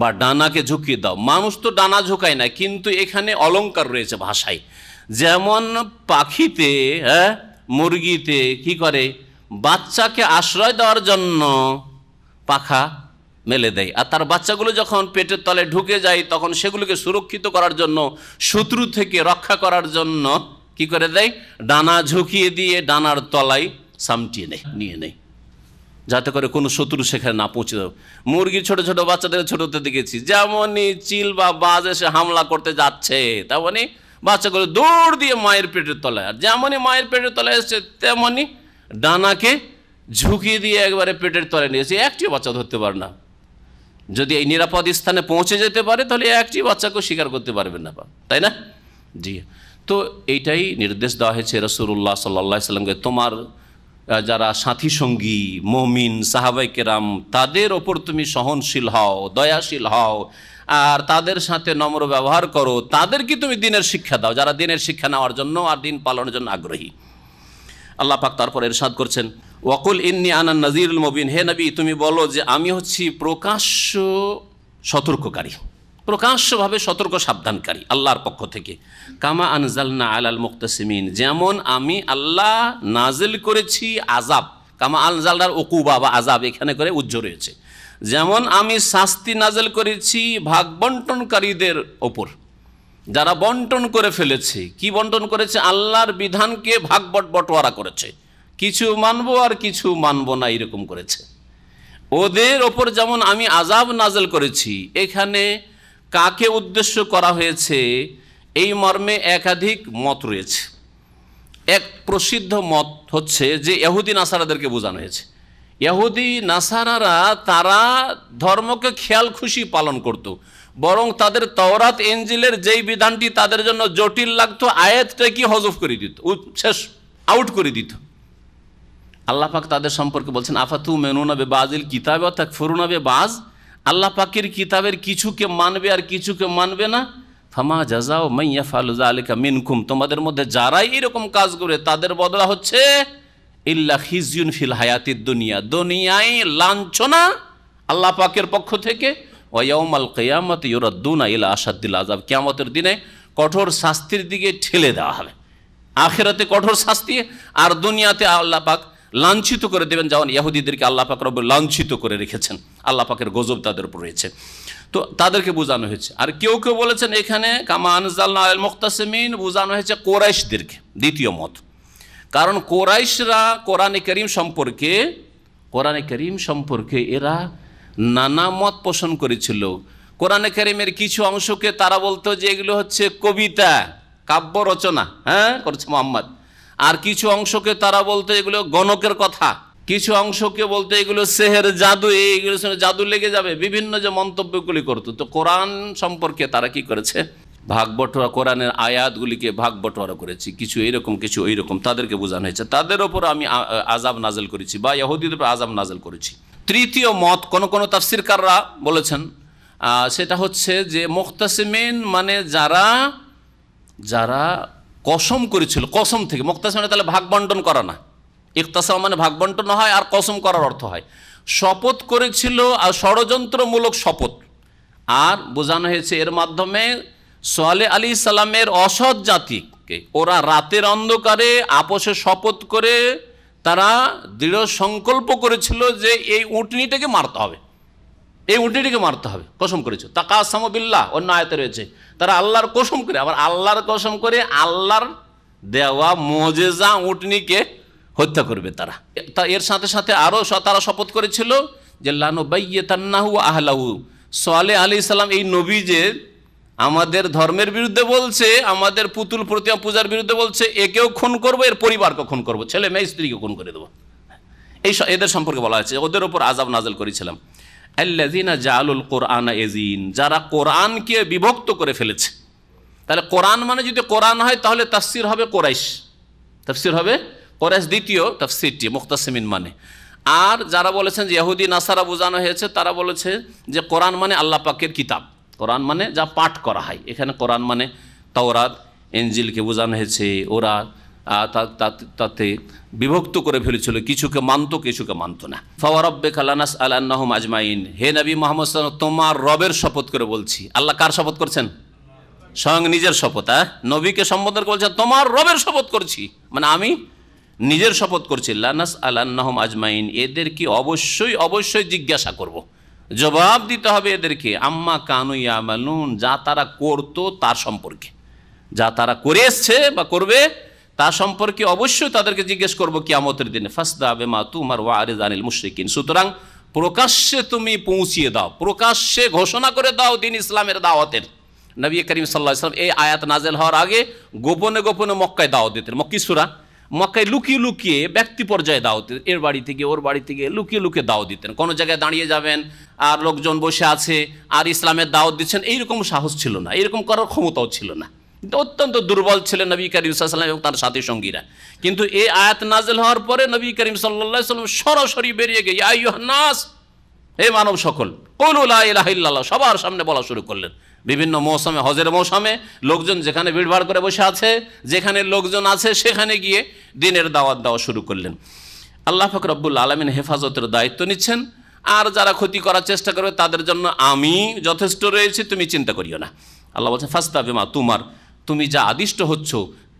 বা ডানাকে ঝুঁকিয়ে দাও মানুষ তো ডানা ঝুঁকায় না কিন্তু এখানে অলঙ্কার রয়েছে ভাষায় যেমন পাখিতে হ্যাঁ মুরগিতে কি করে বাচ্চাকে আশ্রয় দেওয়ার জন্য পাখা মেলে দেয় আর তার বাচ্চাগুলো যখন পেটের তলে ঢুকে যায় তখন সেগুলোকে সুরক্ষিত করার জন্য শত্রু থেকে রক্ষা করার জন্য কি করে দেয় ডানা ঝুঁকিয়ে দিয়ে ডানার তলায় সামটিয়ে নেয় নিয়ে নেয় যাতে করে কোনো শত্রু সেখানে না পৌঁছে দেবে মুরগি ছোট ছোট বাচ্চাদের ছোটতে দেখেছি যেমনই চিল বা বাজ এসে হামলা করতে যাচ্ছে তেমনই বাচ্চাগুলো দৌড় দিয়ে মায়ের পেটের তলায় আর যেমনই মায়ের পেটের তলায় এসছে তেমনই ডানাকে ঝুঁকিয়ে দিয়ে একবারে পেটের তলায় নিয়েছে একটিও বাচ্চা ধরতে পারে না যদি এই নিরাপদ স্থানে পৌঁছে যেতে পারে তাহলে একটি বাচ্চাকেও স্বীকার করতে পারবে না তাই না জি তো এইটাই নির্দেশ দেওয়া হয়েছে রসুল্লাহ সাল্লা সাল্লামকে তোমার যারা সাথী সঙ্গী মমিন সাহাবাই কেরাম তাদের ওপর তুমি সহনশীল হও দয়াশীল হও আর তাদের সাথে নম্র ব্যবহার করো তাদেরকে তুমি দিনের শিক্ষা দাও যারা দিনের শিক্ষা নেওয়ার জন্য আর দিন পালনের জন্য আগ্রহী আল্লাহ পাক তারপর এরশাদ করছেন ওয়াকুল ইন্নি আনা নাজিরুল মবিন হে নবী তুমি বলো যে আমি হচ্ছি প্রকাশ্য সতর্ককারী প্রকাশ্যভাবে সতর্ক সাবধানকারী আল্লাহর পক্ষ থেকে কামা আনজালনা আলাল মুক্তাসিমিন যেমন আমি আল্লাহ নাজিল করেছি আজাব কামা আনজালার ওকুবা বা আজাব এখানে করে উজ্জ্ব রয়েছে যেমন আমি শাস্তি নাজেল করেছি ভাগ বন্টনকারীদের ওপর যারা বন্টন করে ফেলেছে কি বন্টন করেছে আল্লাহর বিধানকে ভাগ বটোয়ারা করেছে কিছু মানব আর কিছু মানব না এরকম করেছে ওদের ওপর যেমন আমি আজাব নাজেল করেছি এখানে কাকে উদ্দেশ্য করা হয়েছে এই মর্মে একাধিক মত রয়েছে এক প্রসিদ্ধ মত হচ্ছে যে ইহুদি নাসারাদেরকে বোঝানো হয়েছে ইহুদি নাসারারা তারা ধর্মকে খেয়াল খুশি পালন করত। বরং তাদের তওরাত এঞ্জিলের যেই বিধানটি তাদের জন্য জটিল লাগতো আয়াতটা কি হজফ করে দিত শেষ আউট করে দিত আল্লাহাক তাদের সম্পর্কে বলছেন আফাতু মেনুনাবে বাজিল কিতাব অর্থাৎ ফরুনা বাজ আল্লাহ পাকের কিতাবের কিছুকে মানবে আর কিছুকে মানবে না ফামা জাজাও মাইয়া ফালুজা আলিকা মিনকুম তোমাদের মধ্যে যারাই এরকম কাজ করে তাদের বদলা হচ্ছে ইল্লা হিজুন ফিল হায়াতির দুনিয়া দুনিয়ায় লাঞ্ছনা আল্লাহ পাকের পক্ষ থেকে ওয়াউমাল কেয়ামত ইউরাদ্দুনা ইলা আসাদ্দিল আজাব কেয়ামতের দিনে কঠোর শাস্তির দিকে ঠেলে দেওয়া হবে আখেরাতে কঠোর শাস্তি আর দুনিয়াতে আল্লাহ পাক লাঞ্ছিত করে দেবেন যেমন ইয়াহুদিদেরকে আল্লাহ পাক রব লাঞ্ছিত করে রেখেছেন আল্লাহ পাকের গজব তাদের উপর রয়েছে তো তাদেরকে বোঝানো হয়েছে আর কেউ কেউ বলেছেন এখানে কামানজাল আল মুক্তাসমিন বোঝানো হয়েছে কোরাইশদেরকে দ্বিতীয় মত কারণ কোরাইশরা কোরআনে করিম সম্পর্কে কোরআনে করিম সম্পর্কে এরা নানা মত পোষণ করেছিল কোরআনে করিমের কিছু অংশকে তারা বলতো যে এগুলো হচ্ছে কবিতা কাব্য রচনা হ্যাঁ করছে মোহাম্মদ আর কিছু অংশকে তারা বলতে এগুলো গণকের কথা কিছু অংশকে বলতে এগুলো সেহের জাদু এইগুলো জাদু লেগে যাবে বিভিন্ন যে মন্তব্যগুলি করতো তো কোরআন সম্পর্কে তারা কি করেছে ভাগ বটোয়া কোরআনের আয়াতগুলিকে ভাগ বটোয়ারা করেছি কিছু এইরকম কিছু ওই রকম তাদেরকে বোঝানো হয়েছে তাদের ওপর আমি আজাব নাজেল করেছি বা ইহুদিদের উপর আজাব নাজেল করেছি তৃতীয় মত কোন কোনো তাফসিরকাররা বলেছেন সেটা হচ্ছে যে মোখতাসিমিন মানে যারা যারা কসম করেছিল কসম থেকে মানে তাহলে ভাগ বন্টন করা না ইকতাসাম মানে ভাগ বন্টন হয় আর কসম করার অর্থ হয় শপথ করেছিল আর ষড়যন্ত্রমূলক শপথ আর বোঝানো হয়েছে এর মাধ্যমে সোহালে আলী সালামের অসৎ জাতিকে ওরা রাতের অন্ধকারে আপোষে শপথ করে তারা দৃঢ় সংকল্প করেছিল যে এই উটনিটাকে মারতে হবে এই উল্টিটিকে মারতে হবে কসম করেছে তা কাসম বিল্লাহ অন্য আয়তে রয়েছে তারা আল্লাহর কসম করে আবার আল্লাহর কসম করে আল্লাহর দেওয়া মজেজা উটনিকে হত্যা করবে তারা তা এর সাথে সাথে আরও তারা শপথ করেছিল যে লানবাইয়াহু আহলাহু সোয়ালে আলি ইসলাম এই নবী যে আমাদের ধর্মের বিরুদ্ধে বলছে আমাদের পুতুল প্রতিমা পূজার বিরুদ্ধে বলছে একেও খুন করবো এর পরিবারকে খুন করবো ছেলে মেয়ে স্ত্রীকে খুন করে দেবো এই এদের সম্পর্কে বলা হয়েছে ওদের ওপর আজাব নাজল করেছিলাম আল্লাজিনা জালুল কোরআন এজিন যারা কোরআনকে বিভক্ত করে ফেলেছে তাহলে কোরআন মানে যদি কোরআন হয় তাহলে তাফসির হবে কোরাইশ তাফসির হবে কোরাইশ দ্বিতীয় তাফসিরটি মুক্তাসমিন মানে আর যারা বলেছেন যে ইহুদি নাসারা বোঝানো হয়েছে তারা বলেছে যে কোরআন মানে আল্লাহ পাকের কিতাব কোরআন মানে যা পাঠ করা হয় এখানে কোরআন মানে তাওরাত এঞ্জিলকে বোঝানো হয়েছে ওরা তাতে বিভক্ত করে ফেলেছিল কিছুকে মানত কিছুকে মানত না ফাওয়ারব্বে কালানাস আল্লাহম আজমাইন হে নবী মোহাম্মদ তোমার রবের শপথ করে বলছি আল্লাহ কার শপথ করছেন স্বয়ং নিজের শপথ হ্যাঁ নবীকে সম্বোধন বলছেন তোমার রবের শপথ করছি মানে আমি নিজের শপথ করছি লানাস আল্লাহম আজমাইন এদের কি অবশ্যই অবশ্যই জিজ্ঞাসা করব। জবাব দিতে হবে এদেরকে আম্মা কানু ইয়ামালুন যা তারা করতো তার সম্পর্কে যা তারা করে এসছে বা করবে তা সম্পর্কে অবশ্যই তাদেরকে জিজ্ঞেস করবো কিয়ামতের দিনে ফাসদা বেমা তুমার ওয়ারে জানিল মুশ্রিকিন সুতরাং প্রকাশ্যে তুমি পৌঁছিয়ে দাও প্রকাশ্যে ঘোষণা করে দাও দিন ইসলামের দাওয়াতের নবী করিম সাল্লাহ ইসলাম এই আয়াত নাজেল হওয়ার আগে গোপনে গোপনে মক্কায় দাওয়াত দিতেন মক্কিসুরা মক্কায় লুকিয়ে লুকিয়ে ব্যক্তি পর্যায়ে দাও দিতেন এর বাড়ি থেকে ওর বাড়ি থেকে লুকিয়ে লুকিয়ে দাও দিতেন কোনো জায়গায় দাঁড়িয়ে যাবেন আর লোকজন বসে আছে আর ইসলামের দাওয়াত দিচ্ছেন এইরকম সাহস ছিল না এরকম করার ক্ষমতাও ছিল না অত্যন্ত দুর্বল ছিলেন নবী করিম সাল্লাম এবং তার সাথী সঙ্গীরা কিন্তু এই আয়াত নাজেল হওয়ার পরে নবী করিম সাল্লা সাল্লাম সরাসরি বেরিয়ে গিয়ে নাস এ মানব সকল কৌলুল্লাহ সবার সামনে বলা শুরু করলেন বিভিন্ন মৌসুমে হজের মৌসুমে লোকজন যেখানে ভিড়ভাড় করে বসে আছে যেখানে লোকজন আছে সেখানে গিয়ে দিনের দাওয়াত দেওয়া শুরু করলেন আল্লাহ ফকরবুল আলমিন হেফাজতের দায়িত্ব নিচ্ছেন আর যারা ক্ষতি করার চেষ্টা করবে তাদের জন্য আমি যথেষ্ট রয়েছি তুমি চিন্তা করিও না আল্লাহ বলছেন ফাস্তাবিমা তোমার তুমি যা আদিষ্ট হচ্ছ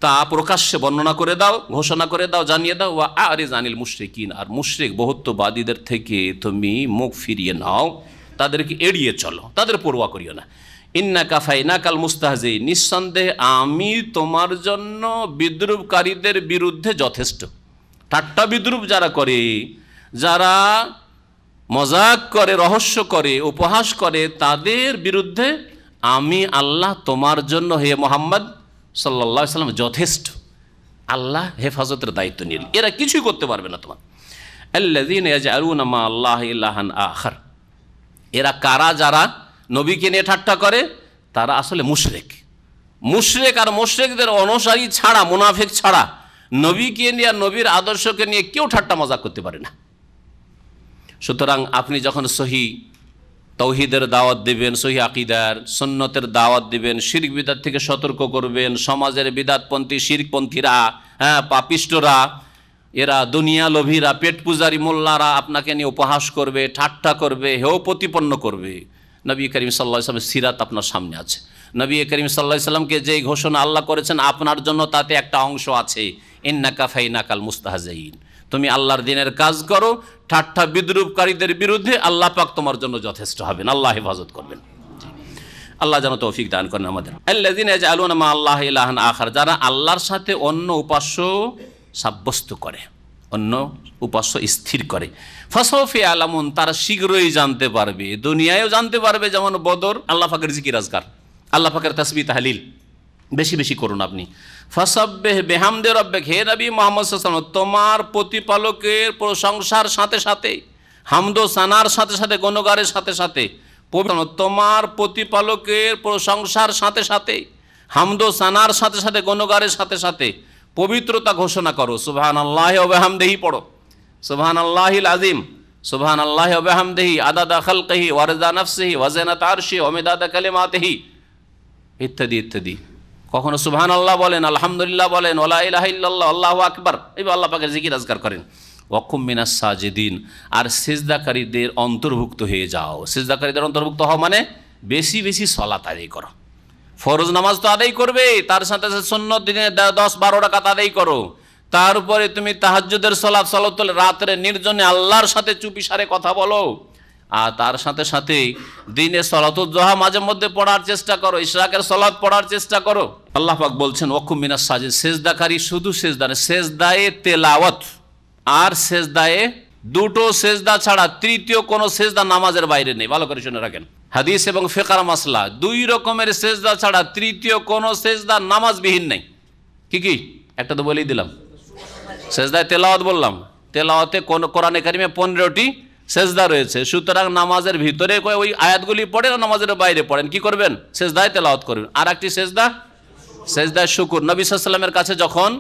তা প্রকাশ্যে বর্ণনা করে দাও ঘোষণা করে দাও জানিয়ে দাও ওয়া আরে জানিল মুশ্রিকিন আর মুশ্রিক বহুত্ববাদীদের থেকে তুমি মুখ ফিরিয়ে নাও তাদেরকে এড়িয়ে চলো তাদের পড়ুয়া করিও না ইন্না কাফাইনা কাল মুস্তাহাজি নিঃসন্দেহে আমি তোমার জন্য বিদ্রুপকারীদের বিরুদ্ধে যথেষ্ট ঠাট্টা বিদ্রুপ যারা করে যারা মজাক করে রহস্য করে উপহাস করে তাদের বিরুদ্ধে আমি আল্লাহ তোমার জন্য হে মোহাম্মদ সাল্লা সাল্লাম যথেষ্ট আল্লাহ হেফাজতের দায়িত্ব নিয়ে এরা কিছুই করতে পারবে না তোমার আল্লাহ আখার এরা কারা যারা নবীকে নিয়ে ঠাট্টা করে তারা আসলে মুশরেক মুশরেক আর মুশরেকদের অনুসারী ছাড়া মুনাফেক ছাড়া নবীকে নিয়ে আর নবীর আদর্শকে নিয়ে কেউ ঠাট্টা মজা করতে পারে না সুতরাং আপনি যখন সহি তৌহিদের দাওয়াত দিবেন সহি আকিদার সন্ন্যতের দাওয়াত দিবেন শির্ক বিদাত থেকে সতর্ক করবেন সমাজের বিদাতপন্থী শিরকপন্থীরা হ্যাঁ পাপিষ্টরা এরা দুনিয়া লোভীরা পেট পূজারি মোল্লারা আপনাকে নিয়ে উপহাস করবে ঠাট্টা করবে হেও প্রতিপন্ন করবে নবী করিম সাল্লা ইসলামের সিরাত আপনার সামনে আছে নবী করিম সাল্লাহ সাল্লামকে যেই ঘোষণা আল্লাহ করেছেন আপনার জন্য তাতে একটা অংশ আছে ইন্নাকা ফাইনাকাল মুস্তাহাজ তুমি আল্লাহর দিনের কাজ করো ঠাট্টা বিদ্রুপকারীদের বিরুদ্ধে আল্লাহ পাক তোমার জন্য যথেষ্ট হবেন আল্লাহ হেফাজত করবেন আল্লাহ যেন তৌফিক দান করেন আমাদের আল্লাহ ইহান আখার যারা আল্লাহর সাথে অন্য উপাস্য সাব্যস্ত করে অন্য উপাস্য স্থির করে ফসফে আলামুন তারা শীঘ্রই জানতে পারবে দুনিয়ায়ও জানতে পারবে যেমন বদর আল্লাহ ফাকের জিকির আজকার আল্লাহ ফাকের তসবি তাহলিল বেশি বেশি করুন আপনি ফসাব্বেহ বেহামদে রব্বেক হে নবী মোহাম্মদ সাল্লাম তোমার প্রতিপালকের প্রশংসার সাথে সাথে হামদো সানার সাথে সাথে গণগারের সাথে সাথে তোমার প্রতিপালকের প্রশংসার সাথে সাথে হামদো সানার সাথে সাথে গণগারের সাথে সাথে পবিত্রতা ঘোষণা করো সুবাহান আল্লাহ অবহামদেহি পড়ো সুবাহান আল্লাহিল আজিম সুবাহান আল্লাহ অবহামদেহি আদাদা খলকহি ওয়ারদা নফসহি ওয়াজেনা তারশি ওমেদাদা কালেমাতেহি ইত্যাদি ইত্যাদি কখনো সুহান আল্লাহ বলেন আলহামদুলিল্লাহ বলেন ওলা ইলাহ আল্লাহ আকবর এই আল্লাহ পাকে জিকির আজগার করেন অক্ষম মিনাস সাজেদিন আর সেজদাকারীদের অন্তর্ভুক্ত হয়ে যাও সেজদাকারীদের অন্তর্ভুক্ত হওয়া মানে বেশি বেশি সলাত আদায় করো ফরজ নামাজ তো আদায় করবে তার সাথে সাথে দিনে দশ বারো টাকা আদায় করো তারপরে তুমি তাহাজ্যদের সলাৎ সলাত রাত্রে নির্জনে আল্লাহর সাথে চুপিসারে কথা বলো আর তার সাথে সাথেই দিনে সলাতুজ্জোহা মাঝে মধ্যে পড়ার চেষ্টা করো ইশরাকের সলাত পড়ার চেষ্টা করো আল্লাহ পাক বলছেন অক্ষু মিনাস সাজে সেজদাকারী শুধু সেজদারে সেজদায়ে তেলাওয়াত আর সেজদায়ে দুটো সেজদা ছাড়া তৃতীয় কোনো সেজদা নামাজের বাইরে নেই ভালো করে শুনে রাখেন হাদিস এবং ফেকার মাসলা দুই রকমের সেজদা ছাড়া তৃতীয় কোনো সেজদা নামাজবিহীন নেই কি কি একটা তো বলেই দিলাম সেজদায় তেলাওয়াত বললাম তেলাওয়াতে কোন কোরআনে কারিমে পনেরোটি সেজদা রয়েছে সুতরাং নামাজের ভিতরে ওই আয়াতগুলি পড়ে না নামাজের বাইরে পড়েন কি করবেন সেজদায় তেলাওয়াত করবেন আর একটি সেজদা সেজদায় শুকুর নবী সাল্লামের কাছে যখন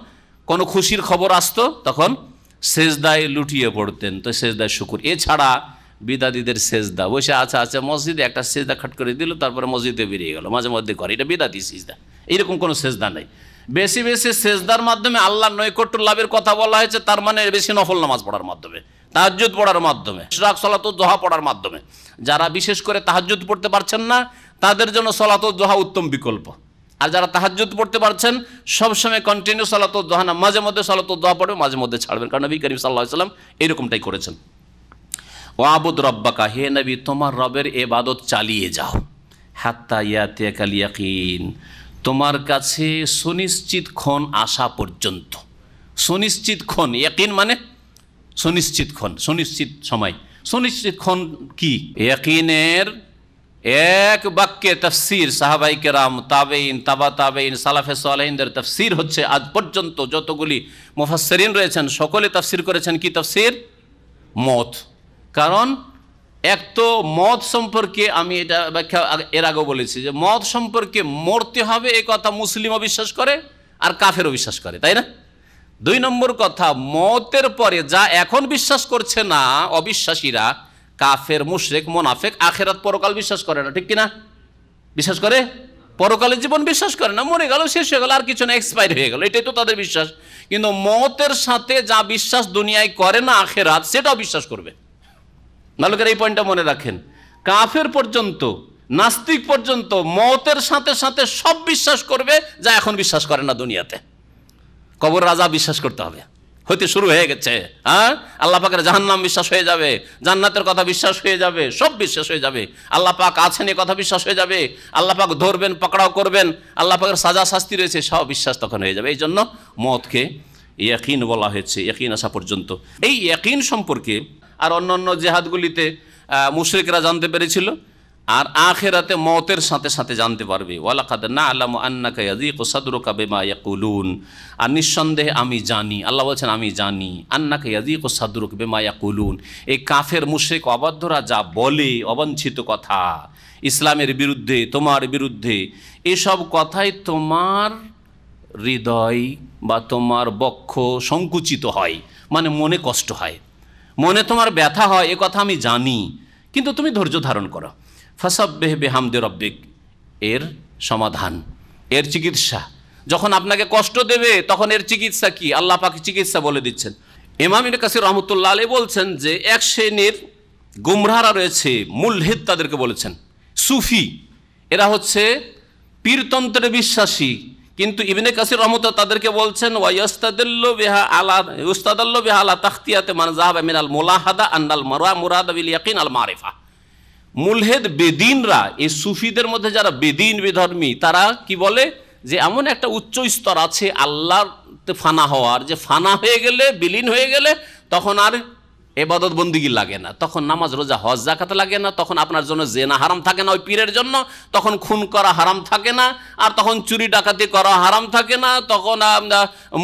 কোনো খুশির খবর আসতো তখন সেজদায় লুটিয়ে পড়তেন তো সেজদায় শুকুর এছাড়া বিদাদিদের সেজদা বসে আছে আছে মসজিদে একটা সেজদা খাট করে দিল তারপরে মসজিদে বেরিয়ে গেল মাঝে মধ্যে করে এটা বিদাদি সেজদা এইরকম কোনো সেজদা নেই বেশি বেশি সেজদার মাধ্যমে আল্লাহ নৈকট্য লাভের কথা বলা হয়েছে তার মানে বেশি নফল নামাজ পড়ার মাধ্যমে তাহাজুদ পড়ার মাধ্যমে ইশরাক সলাত জোহা পড়ার মাধ্যমে যারা বিশেষ করে তাহাজুদ পড়তে পারছেন না তাদের জন্য সলাত জোহা উত্তম বিকল্প আর যারা তাহাজুদ পড়তে পারছেন সবসময় কন্টিনিউ সলাত জোহা না মাঝে মধ্যে সলাত জোহা পড়বে মাঝে মধ্যে ছাড়বেন কারণ নবী করিম সাল্লাহ সাল্লাম এইরকমটাই করেছেন ও আবুদ রব্বাকা হে নবী তোমার রবের এবাদত চালিয়ে যাও হাত্তা ইয়াতে কালিয়াকিন তোমার কাছে সুনিশ্চিত ক্ষণ আসা পর্যন্ত সুনিশ্চিত ক্ষণ ইয়াকিন মানে সুনিশ্চিত ক্ষণ সুনিশ্চিত সময় সুনিশ্চিত ক্ষণ কি একিনের এক বাক্যে তফসির সাহাবাই কেরাম তাবেইন তাবা তাবেইন সালাফে সালাহিনদের তফসির হচ্ছে আজ পর্যন্ত যতগুলি মুফাসরিন রয়েছেন সকলে তফসির করেছেন কি তফসির মত কারণ এক তো মদ সম্পর্কে আমি এটা ব্যাখ্যা এর আগেও বলেছি যে মদ সম্পর্কে মরতে হবে এ কথা মুসলিমও বিশ্বাস করে আর কাফেরও বিশ্বাস করে তাই না দুই নম্বর কথা মতের পরে যা এখন বিশ্বাস করছে না অবিশ্বাসীরা কাফের মুশ্রেক মোনাফেক আখেরাত পরকাল বিশ্বাস করে না ঠিক কিনা বিশ্বাস করে পরকালের জীবন বিশ্বাস করে না মরে গেল শেষ হয়ে গেল আর কিছু না এক্সপায়ার হয়ে গেল এটাই তো তাদের বিশ্বাস কিন্তু মতের সাথে যা বিশ্বাস দুনিয়ায় করে না আখেরাত সেটাও বিশ্বাস করবে না লোকের এই পয়েন্টটা মনে রাখেন কাফের পর্যন্ত নাস্তিক পর্যন্ত মতের সাথে সাথে সব বিশ্বাস করবে যা এখন বিশ্বাস করে না দুনিয়াতে কবর রাজা বিশ্বাস করতে হবে হইতে শুরু হয়ে গেছে হ্যাঁ আল্লাহ পাকের জাহান্নাম বিশ্বাস হয়ে যাবে জান্নাতের কথা বিশ্বাস হয়ে যাবে সব বিশ্বাস হয়ে যাবে আল্লাহ পাক আছেন এ কথা বিশ্বাস হয়ে যাবে আল্লাহ পাক ধরবেন পাকড়াও করবেন আল্লাহ পাকের সাজা শাস্তি রয়েছে সব বিশ্বাস তখন হয়ে যাবে এই জন্য মদকে ইয়াকিন বলা হয়েছে ইয়াকিন আসা পর্যন্ত এই ইয়াকিন সম্পর্কে আর অন্য অন্য জেহাদগুলিতে মুশ্রিকরা জানতে পেরেছিল আর আখেরাতে মতের সাথে সাথে জানতে পারবে ওয়ালাকাদ না আলাম আন্নাকা ইয়াজিক ইয়াকুলুন আর নিঃসন্দেহে আমি জানি আল্লাহ বলছেন আমি জানি আন্নাকা ইয়াজিক ও সাদরুক বেমা ইয়াকুলুন এই কাফের মুশেক অবাধ্যরা যা বলে অবাঞ্ছিত কথা ইসলামের বিরুদ্ধে তোমার বিরুদ্ধে এসব কথাই তোমার হৃদয় বা তোমার বক্ষ সংকুচিত হয় মানে মনে কষ্ট হয় মনে তোমার ব্যথা হয় এ কথা আমি জানি কিন্তু তুমি ধৈর্য ধারণ করো ফাসাব্বেহ বেহামদে রব্বিক এর সমাধান এর চিকিৎসা যখন আপনাকে কষ্ট দেবে তখন এর চিকিৎসা কি আল্লাহ পাকে চিকিৎসা বলে দিচ্ছেন ইমাম কাসির রহমতুল্লাহ আলী বলছেন যে এক শ্রেণীর গুমরাহারা রয়েছে মুলহিদ তাদেরকে বলেছেন সুফি এরা হচ্ছে পীরতন্ত্রে বিশ্বাসী কিন্তু ইবনে কাসির রহমত তাদেরকে বলছেন ওয়াইস্তাদুল্ল বেহা আলা উস্তাদুল্ল বেহা আলা তাখতিয়াতে মানে জাহাব মিনাল মোলাহাদা আন্নাল মরা মুরাদ ইয়াকিন আল মারিফা মুলহেদ বেদিনরা এই সুফিদের মধ্যে যারা বেদিন বেধর্মী তারা কি বলে যে এমন একটা উচ্চ স্তর আছে আল্লাহ ফানা হওয়ার যে ফানা হয়ে গেলে বিলীন হয়ে গেলে তখন আর এবাদত বন্দিগি লাগে না তখন নামাজ রোজা হজ জাকাতে লাগে না তখন আপনার জন্য জেনা হারাম থাকে না ওই পীরের জন্য তখন খুন করা হারাম থাকে না আর তখন চুরি ডাকাতি করা হারাম থাকে না তখন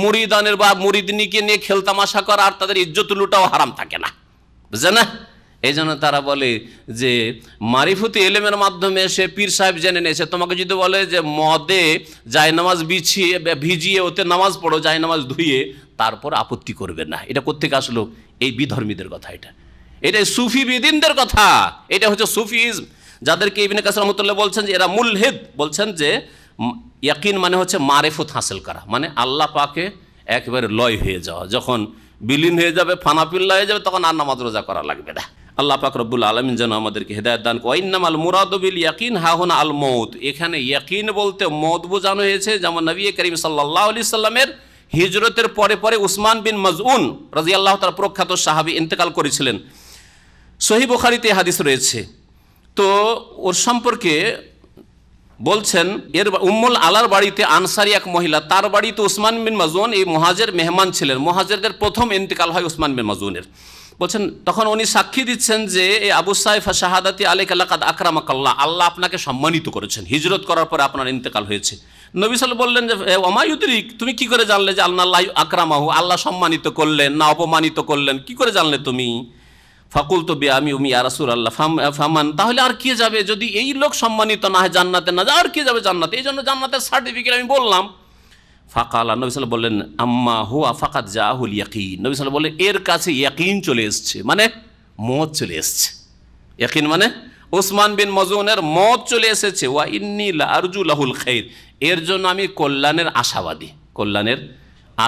মুড়িদানের বা মুড়িদিনীকে নিয়ে খেলতামাশা করা আর তাদের ইজ্জত লুটাও হারাম থাকে না বুঝলেন না এই জন্য তারা বলে যে মারিফতি এলেমের মাধ্যমে সে পীর সাহেব জেনে নিয়েছে তোমাকে যদি বলে যে মদে যায় নামাজ বিছিয়ে ভিজিয়ে ওতে নামাজ পড়ো যায় নামাজ ধুয়ে তারপর আপত্তি করবে না এটা কোথেকে আসলো এই বিধর্মীদের কথা এটা এটা সুফি বিদিনদের কথা এটা হচ্ছে সুফিজম যাদেরকে ইবিনে কাসর রহমতুল্লাহ বলছেন যে এরা মুলহিদ বলছেন যে ইয়াকিন মানে হচ্ছে মারেফত হাসিল করা মানে আল্লাহ পাকে একবারে লয় হয়ে যাওয়া যখন বিলীন হয়ে যাবে ফানাপিল্লা হয়ে যাবে তখন আর নামাজ রোজা করা লাগবে না আল্লাহ পাক রব্বুল আলমিন যেন আমাদেরকে হেদায়ত দান ওয়াইনাম আল মুরাদবিল ইয়াকিন হাহন আল মৌত এখানে ইয়াকিন বলতে মত বোঝানো হয়েছে যেমন নবী করিম সাল্লাহ আলি সাল্লামের হিজরতের পরে পরে উসমান বিন মজউন রাজি আল্লাহ তার প্রখ্যাত সাহাবি ইন্তেকাল করেছিলেন সহি বুখারিতে হাদিস রয়েছে তো ওর সম্পর্কে বলছেন এর উম্মুল আলার বাড়িতে আনসারি এক মহিলা তার বাড়িতে উসমান বিন মাজুন এই মহাজের মেহমান ছিলেন মহাজেরদের প্রথম ইন্তেকাল হয় উসমান বিন মাজুনের বলছেন তখন উনি সাক্ষী দিচ্ছেন যে এই আবু সাইফা শাহাদাতি আলেক আল্লাকাদ কাল্লা আল্লাহ আপনাকে সম্মানিত করেছেন হিজরত করার পরে আপনার ইন্তেকাল হয়েছে নবী সাল বললেন যে ওমায়ুদ্রিক তুমি কি করে জানলে যে আল্লাহ আকরামাহু আল্লাহ সম্মানিত করলেন না অপমানিত করলেন কি করে জানলে তুমি ফাকুল তো বিয়া আমি উমি আরাসুর আল্লাহ ফামান তাহলে আর কে যাবে যদি এই লোক সম্মানিত না হয় জান্নাতে না যায় আর কে যাবে জান্নাতে এই জন্য জান্নাতের সার্টিফিকেট আমি বললাম ফাকাল নবী সাল বললেন আম্মা হুয়া ফাকাত জাহুল ইয়াকিন নবী সাল্লাহ বললেন এর কাছে ইয়াকিন চলে এসছে মানে মদ চলে এসছে ইয়াকিন মানে ওসমান বিন মজুনের মদ চলে এসেছে ওয়া ইন্নি আরজু লাহুল খৈর এর জন্য আমি কল্যাণের আশাবাদী কল্যাণের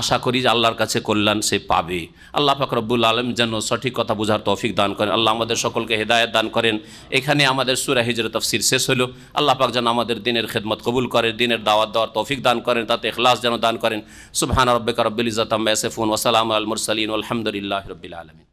আশা করি যে আল্লাহর কাছে কল্যাণ সে পাবে আল্লাহ ফাকরবুল আলম যেন সঠিক কথা বোঝার তৌফিক দান করেন আল্লাহ আমাদের সকলকে হেদায়ত দান করেন এখানে আমাদের সুরা হিজরত তফসির শেষ হলো আল্লাহ পাক যেন আমাদের দিনের খেদমত কবুল করেন দিনের দাওয়াত দেওয়ার তৌফিক দান করেন তাতে এখলাস যেন দান করেন সুবহান রব্বিকা রব্বিল ইজাত আম্বাসফুন ওসালাম আল মুরসালিন আলহামদুলিল্লাহ রবিল আলমিন